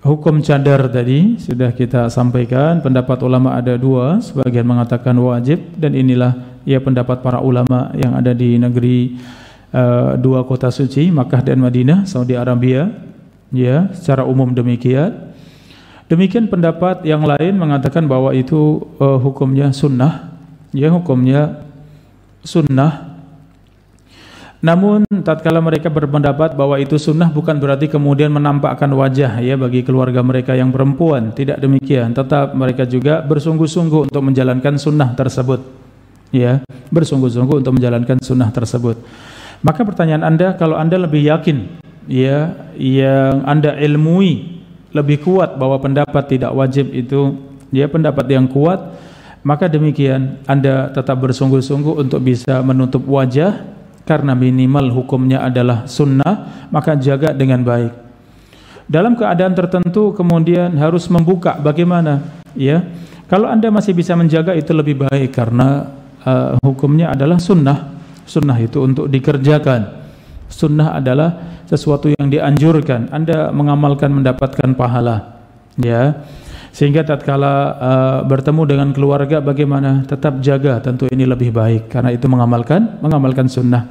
hukum cadar tadi sudah kita sampaikan pendapat ulama ada dua sebagian mengatakan wajib dan inilah ya pendapat para ulama yang ada di negeri uh, dua kota suci Makkah dan Madinah Saudi Arabia ya secara umum demikian Demikian pendapat yang lain mengatakan bahwa itu uh, hukumnya sunnah, ya hukumnya sunnah. Namun tatkala mereka berpendapat bahwa itu sunnah bukan berarti kemudian menampakkan wajah ya bagi keluarga mereka yang perempuan, tidak demikian. Tetap mereka juga bersungguh-sungguh untuk menjalankan sunnah tersebut. Ya, bersungguh-sungguh untuk menjalankan sunnah tersebut. Maka pertanyaan Anda kalau Anda lebih yakin ya yang Anda ilmui lebih kuat bahwa pendapat tidak wajib itu dia ya, pendapat yang kuat maka demikian Anda tetap bersungguh-sungguh untuk bisa menutup wajah karena minimal hukumnya adalah sunnah maka jaga dengan baik dalam keadaan tertentu kemudian harus membuka bagaimana ya kalau Anda masih bisa menjaga itu lebih baik karena uh, hukumnya adalah sunnah sunnah itu untuk dikerjakan sunnah adalah sesuatu yang dianjurkan, Anda mengamalkan mendapatkan pahala. Ya. Sehingga tatkala uh, bertemu dengan keluarga bagaimana? Tetap jaga, tentu ini lebih baik karena itu mengamalkan mengamalkan sunnah.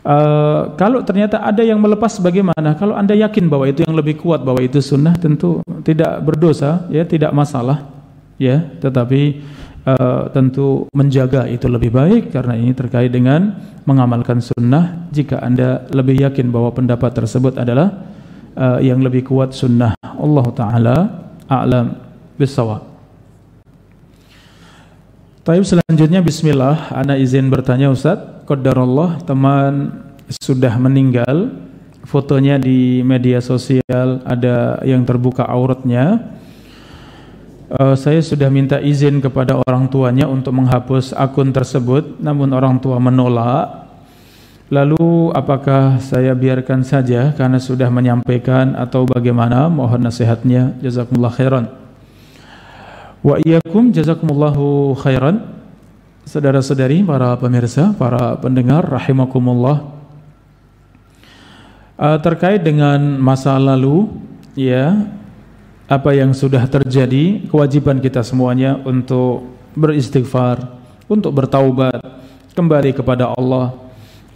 Uh, kalau ternyata ada yang melepas bagaimana? Kalau Anda yakin bahwa itu yang lebih kuat bahwa itu sunnah tentu tidak berdosa, ya tidak masalah, ya. Tetapi Eh, tentu menjaga itu lebih baik karena ini terkait dengan mengamalkan sunnah jika anda lebih yakin bahwa pendapat tersebut adalah uh, yang lebih kuat sunnah Allah Ta'ala a'lam bisawab Taib selanjutnya Bismillah Anda izin bertanya Ustadz Qadarullah teman sudah meninggal Fotonya di media sosial Ada yang terbuka auratnya uh, saya sudah minta izin kepada orang tuanya untuk menghapus akun tersebut, namun orang tua menolak. Lalu apakah saya biarkan saja karena sudah menyampaikan atau bagaimana? Mohon nasihatnya. Jazakumullah khairan. Wa iyyakum jazakumullahu khairan. Saudara-saudari, para pemirsa, para pendengar rahimakumullah. Uh, terkait dengan masa lalu, ya, apa yang sudah terjadi, kewajiban kita semuanya untuk beristighfar, untuk bertaubat, kembali kepada Allah.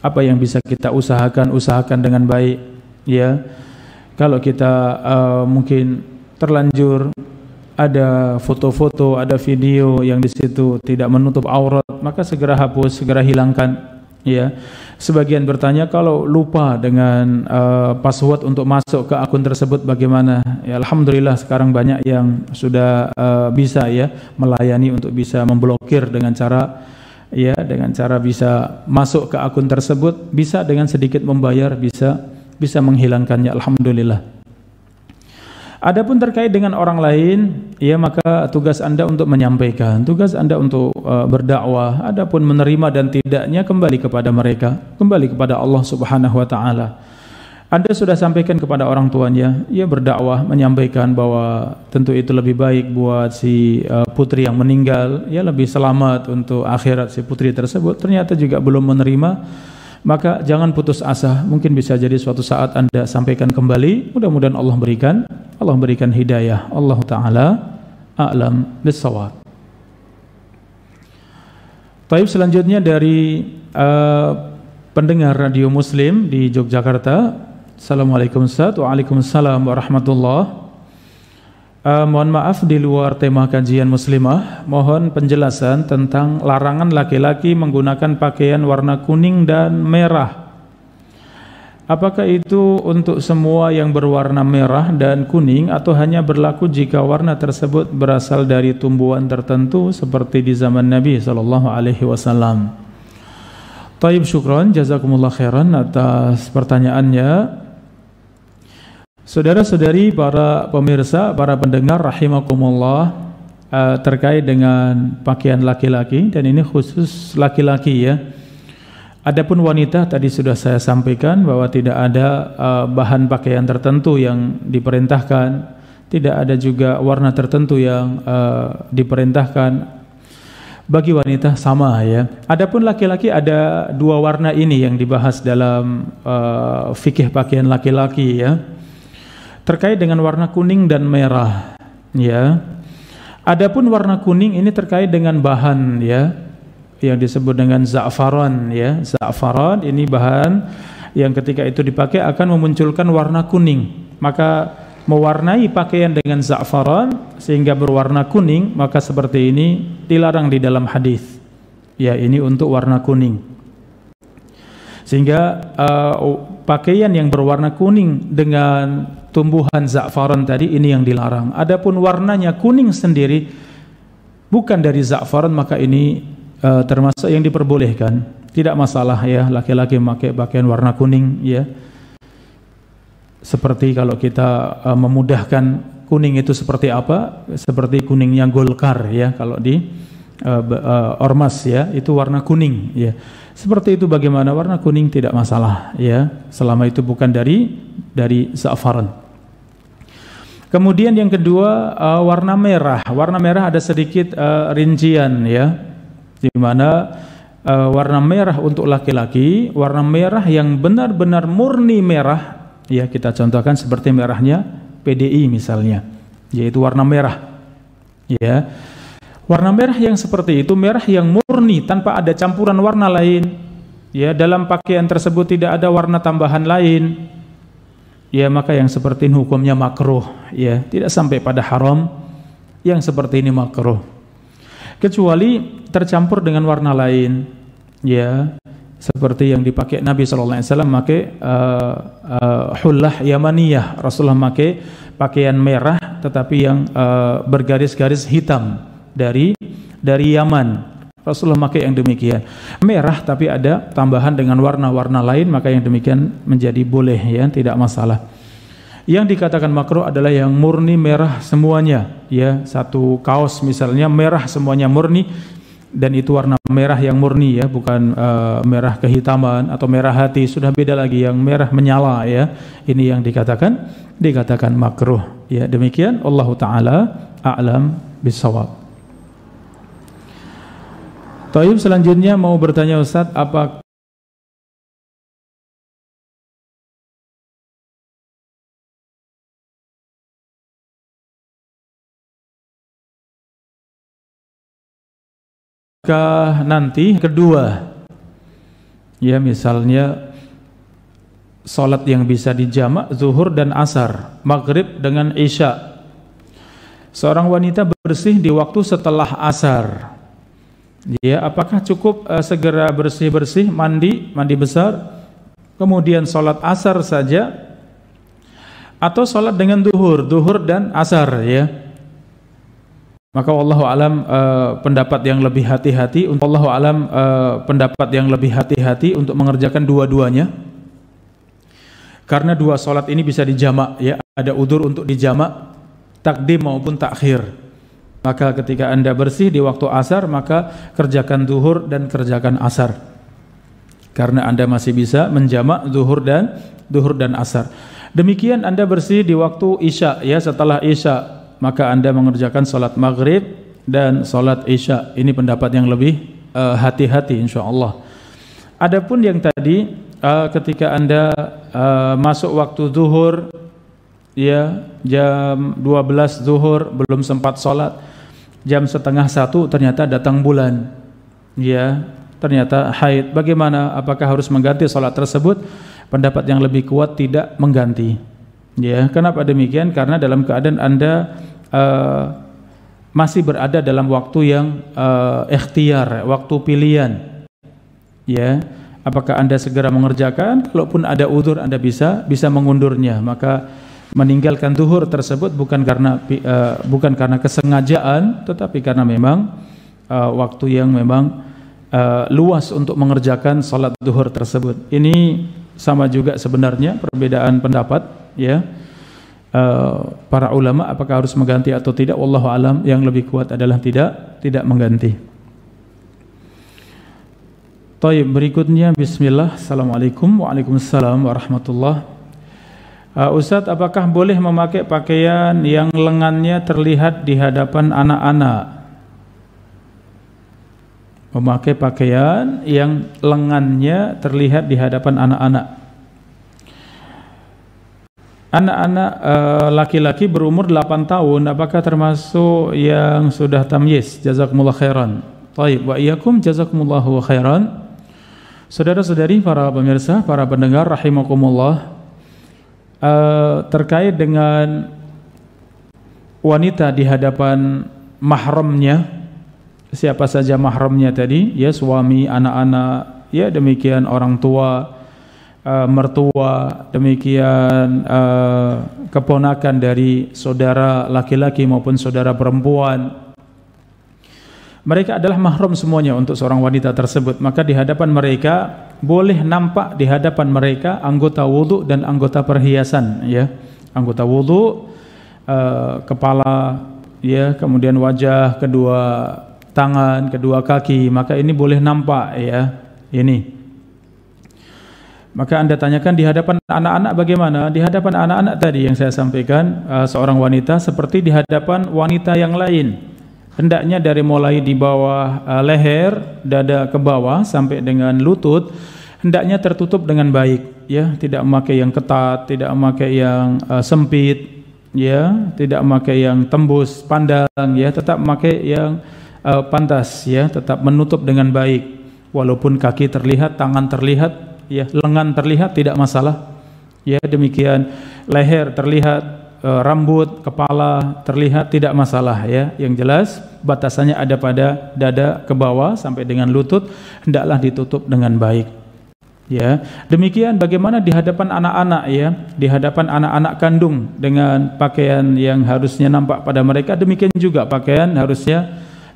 Apa yang bisa kita usahakan, usahakan dengan baik, ya. Kalau kita uh, mungkin terlanjur ada foto-foto, ada video yang di situ tidak menutup aurat, maka segera hapus, segera hilangkan ya. Sebagian bertanya kalau lupa dengan uh, password untuk masuk ke akun tersebut bagaimana? Ya alhamdulillah sekarang banyak yang sudah uh, bisa ya melayani untuk bisa memblokir dengan cara ya dengan cara bisa masuk ke akun tersebut, bisa dengan sedikit membayar bisa bisa menghilangkannya alhamdulillah. Adapun terkait dengan orang lain, ya maka tugas Anda untuk menyampaikan, tugas Anda untuk uh, berdakwah, adapun menerima dan tidaknya kembali kepada mereka, kembali kepada Allah Subhanahu wa taala. Anda sudah sampaikan kepada orang tuanya, ia berdakwah menyampaikan bahwa tentu itu lebih baik buat si uh, putri yang meninggal, ya lebih selamat untuk akhirat si putri tersebut. Ternyata juga belum menerima maka jangan putus asa. Mungkin bisa jadi suatu saat Anda sampaikan kembali. Mudah-mudahan Allah berikan, Allah berikan hidayah. Allah taala a'lam bissawab. Taib selanjutnya dari uh, pendengar Radio Muslim di Yogyakarta. Assalamualaikum Ustaz. Waalaikumsalam warahmatullahi Uh, mohon maaf di luar tema kajian muslimah, mohon penjelasan tentang larangan laki-laki menggunakan pakaian warna kuning dan merah. Apakah itu untuk semua yang berwarna merah dan kuning atau hanya berlaku jika warna tersebut berasal dari tumbuhan tertentu seperti di zaman Nabi sallallahu alaihi wasallam? Taib syukron jazakumullah khairan atas pertanyaannya. Saudara-saudari, para pemirsa, para pendengar rahimakumullah uh, terkait dengan pakaian laki-laki dan ini khusus laki-laki ya. Adapun wanita tadi sudah saya sampaikan bahwa tidak ada uh, bahan pakaian tertentu yang diperintahkan, tidak ada juga warna tertentu yang uh, diperintahkan. Bagi wanita sama ya. Adapun laki-laki ada dua warna ini yang dibahas dalam uh, fikih pakaian laki-laki ya terkait dengan warna kuning dan merah ya adapun warna kuning ini terkait dengan bahan ya yang disebut dengan za'faron ya za'faron ini bahan yang ketika itu dipakai akan memunculkan warna kuning maka mewarnai pakaian dengan za'faron sehingga berwarna kuning maka seperti ini dilarang di dalam hadis ya ini untuk warna kuning sehingga uh, pakaian yang berwarna kuning dengan tumbuhan zakfaran tadi ini yang dilarang. Adapun warnanya kuning sendiri bukan dari zakfaran maka ini uh, termasuk yang diperbolehkan. Tidak masalah ya laki-laki memakai pakaian warna kuning ya. Seperti kalau kita uh, memudahkan kuning itu seperti apa? Seperti kuningnya Golkar ya kalau di uh, uh, ormas ya itu warna kuning ya. Seperti itu bagaimana warna kuning tidak masalah ya, selama itu bukan dari dari safaran. Kemudian yang kedua uh, warna merah. Warna merah ada sedikit uh, rincian ya. Di mana uh, warna merah untuk laki-laki, warna merah yang benar-benar murni merah ya kita contohkan seperti merahnya PDI misalnya, yaitu warna merah. Ya. Warna merah yang seperti itu merah yang murni tanpa ada campuran warna lain. Ya, dalam pakaian tersebut tidak ada warna tambahan lain. Ya, maka yang seperti ini hukumnya makruh, ya, tidak sampai pada haram. Yang seperti ini makruh. Kecuali tercampur dengan warna lain. Ya, seperti yang dipakai Nabi sallallahu alaihi wasallam pakai uh, uh, hullah yamaniyah. Rasulullah pakai pakaian merah tetapi yang uh, bergaris-garis hitam dari dari Yaman. Rasulullah pakai yang demikian. Merah tapi ada tambahan dengan warna-warna lain, maka yang demikian menjadi boleh ya, tidak masalah. Yang dikatakan makruh adalah yang murni merah semuanya, ya. Satu kaos misalnya merah semuanya murni dan itu warna merah yang murni ya, bukan eh, merah kehitaman atau merah hati, sudah beda lagi yang merah menyala ya. Ini yang dikatakan dikatakan makruh. Ya, demikian Allah taala a'lam bisawab. Tayyib selanjutnya mau bertanya ustadz apa Apakah nanti kedua ya misalnya sholat yang bisa dijamak zuhur dan asar maghrib dengan isya seorang wanita bersih di waktu setelah asar Ya, apakah cukup uh, segera bersih-bersih, mandi, mandi besar, kemudian sholat asar saja, atau sholat dengan duhur, duhur dan asar ya. Maka Allah alam uh, pendapat yang lebih hati-hati untuk Allah alam uh, pendapat yang lebih hati-hati untuk mengerjakan dua-duanya. Karena dua sholat ini bisa dijamak ya, ada udur untuk dijamak takdim maupun takhir. Maka ketika Anda bersih di waktu asar, maka kerjakan zuhur dan kerjakan asar. Karena Anda masih bisa menjamak zuhur dan zuhur dan asar. Demikian Anda bersih di waktu isya ya setelah isya, maka Anda mengerjakan solat maghrib dan solat isya. Ini pendapat yang lebih eh, hati-hati insya Allah. Adapun yang tadi uh, ketika Anda uh, masuk waktu zuhur ya jam 12 zuhur belum sempat sholat jam setengah satu ternyata datang bulan ya ternyata haid bagaimana apakah harus mengganti sholat tersebut pendapat yang lebih kuat tidak mengganti ya kenapa demikian karena dalam keadaan anda uh, masih berada dalam waktu yang uh, ikhtiar waktu pilihan ya apakah anda segera mengerjakan kalaupun ada udur anda bisa bisa mengundurnya maka meninggalkan duhur tersebut bukan karena uh, bukan karena kesengajaan tetapi karena memang uh, waktu yang memang uh, luas untuk mengerjakan salat duhur tersebut. Ini sama juga sebenarnya perbedaan pendapat ya. Uh, para ulama apakah harus mengganti atau tidak wallahu alam yang lebih kuat adalah tidak tidak mengganti. Taib berikutnya Bismillah Assalamualaikum Waalaikumsalam Warahmatullahi Uh, Ustadz, apakah boleh memakai pakaian yang lengannya terlihat di hadapan anak-anak? Memakai pakaian yang lengannya terlihat di hadapan anak-anak. Anak-anak laki ah, laki-laki berumur 8 tahun, apakah termasuk yang sudah tamyiz? Jazakumullah khairan. Taib wa iyakum jazakumullahu khairan. Saudara-saudari, para pemirsa, para pendengar rahimakumullah. Eh, terkait dengan wanita di hadapan mahramnya siapa saja mahramnya tadi ya suami anak-anak ya demikian orang tua uh, mertua demikian uh, keponakan dari saudara laki-laki maupun saudara perempuan mereka adalah mahram semuanya untuk seorang wanita tersebut maka di hadapan mereka boleh nampak di hadapan mereka anggota wudhu dan anggota perhiasan ya anggota wudhu uh, eh, kepala ya kemudian wajah kedua tangan kedua kaki maka ini boleh nampak ya ini maka anda tanyakan di hadapan anak-anak bagaimana? Di hadapan anak-anak tadi yang saya sampaikan uh, seorang wanita seperti di hadapan wanita yang lain hendaknya dari mulai di bawah eh, leher, dada ke bawah sampai dengan lutut hendaknya tertutup dengan baik ya, tidak memakai yang ketat, tidak memakai yang uh, sempit ya, tidak memakai yang tembus pandang ya, tetap memakai yang uh, pantas ya, tetap menutup dengan baik. Walaupun kaki terlihat, tangan terlihat, ya, lengan terlihat tidak masalah. Ya, demikian leher terlihat E, rambut, kepala terlihat tidak masalah ya. Yang jelas batasannya ada pada dada ke bawah sampai dengan lutut hendaklah ditutup dengan baik. Ya. Demikian bagaimana di hadapan anak-anak ya, di hadapan anak-anak kandung dengan pakaian yang harusnya nampak pada mereka demikian juga pakaian harusnya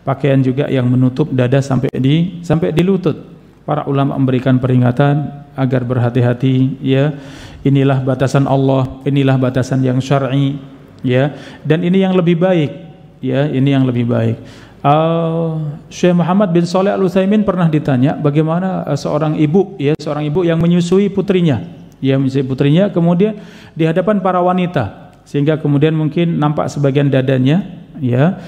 pakaian juga yang menutup dada sampai di sampai di lutut. Para ulama memberikan peringatan agar berhati-hati ya Inilah batasan Allah, inilah batasan yang syar'i, ya. Dan ini yang lebih baik, ya, ini yang lebih baik. Uh, Syekh Muhammad bin Saleh Al Utsaimin pernah ditanya bagaimana eh, seorang ibu, ya, seorang ibu yang menyusui putrinya, ya, menyusui putrinya, kemudian di hadapan para wanita, sehingga kemudian mungkin nampak sebagian dadanya, ya,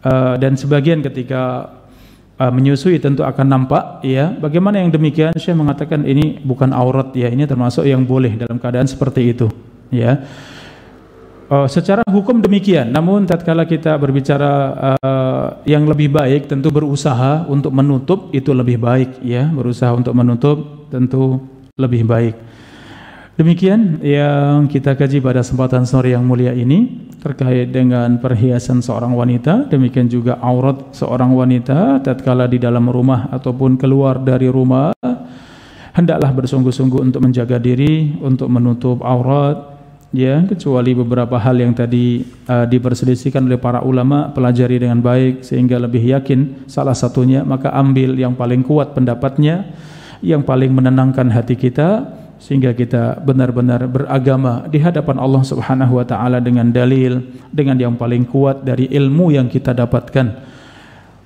uh, dan sebagian ketika uh, menyusui tentu akan nampak ya. Bagaimana yang demikian? saya mengatakan ini bukan aurat ya, ini termasuk yang boleh dalam keadaan seperti itu ya. Uh, secara hukum demikian, namun tatkala kita berbicara uh, yang lebih baik tentu berusaha untuk menutup itu lebih baik ya, berusaha untuk menutup tentu lebih baik. Demikian yang kita kaji pada kesempatan sore yang mulia ini terkait dengan perhiasan seorang wanita, demikian juga aurat seorang wanita tatkala di dalam rumah ataupun keluar dari rumah. Hendaklah bersungguh-sungguh untuk menjaga diri, untuk menutup aurat, ya kecuali beberapa hal yang tadi uh, diperselisihkan oleh para ulama pelajari dengan baik sehingga lebih yakin salah satunya maka ambil yang paling kuat pendapatnya yang paling menenangkan hati kita sehingga kita benar-benar beragama di hadapan Allah Subhanahu wa taala dengan dalil dengan yang paling kuat dari ilmu yang kita dapatkan.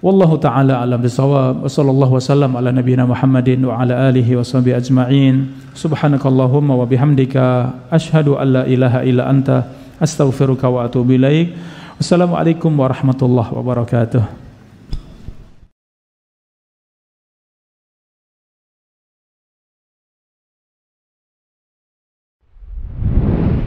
Wallahu taala alam bisawab. Wassallallahu wasallam ala nabiyyina Muhammadin wa ala alihi washabi ajmain. Subhanakallahumma wa bihamdika asyhadu an ilaha illa anta astaghfiruka wa atubu ilaik. Wassalamualaikum warahmatullahi wabarakatuh.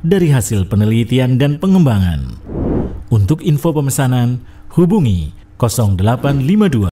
dari hasil penelitian dan pengembangan. Untuk info pemesanan, hubungi 0852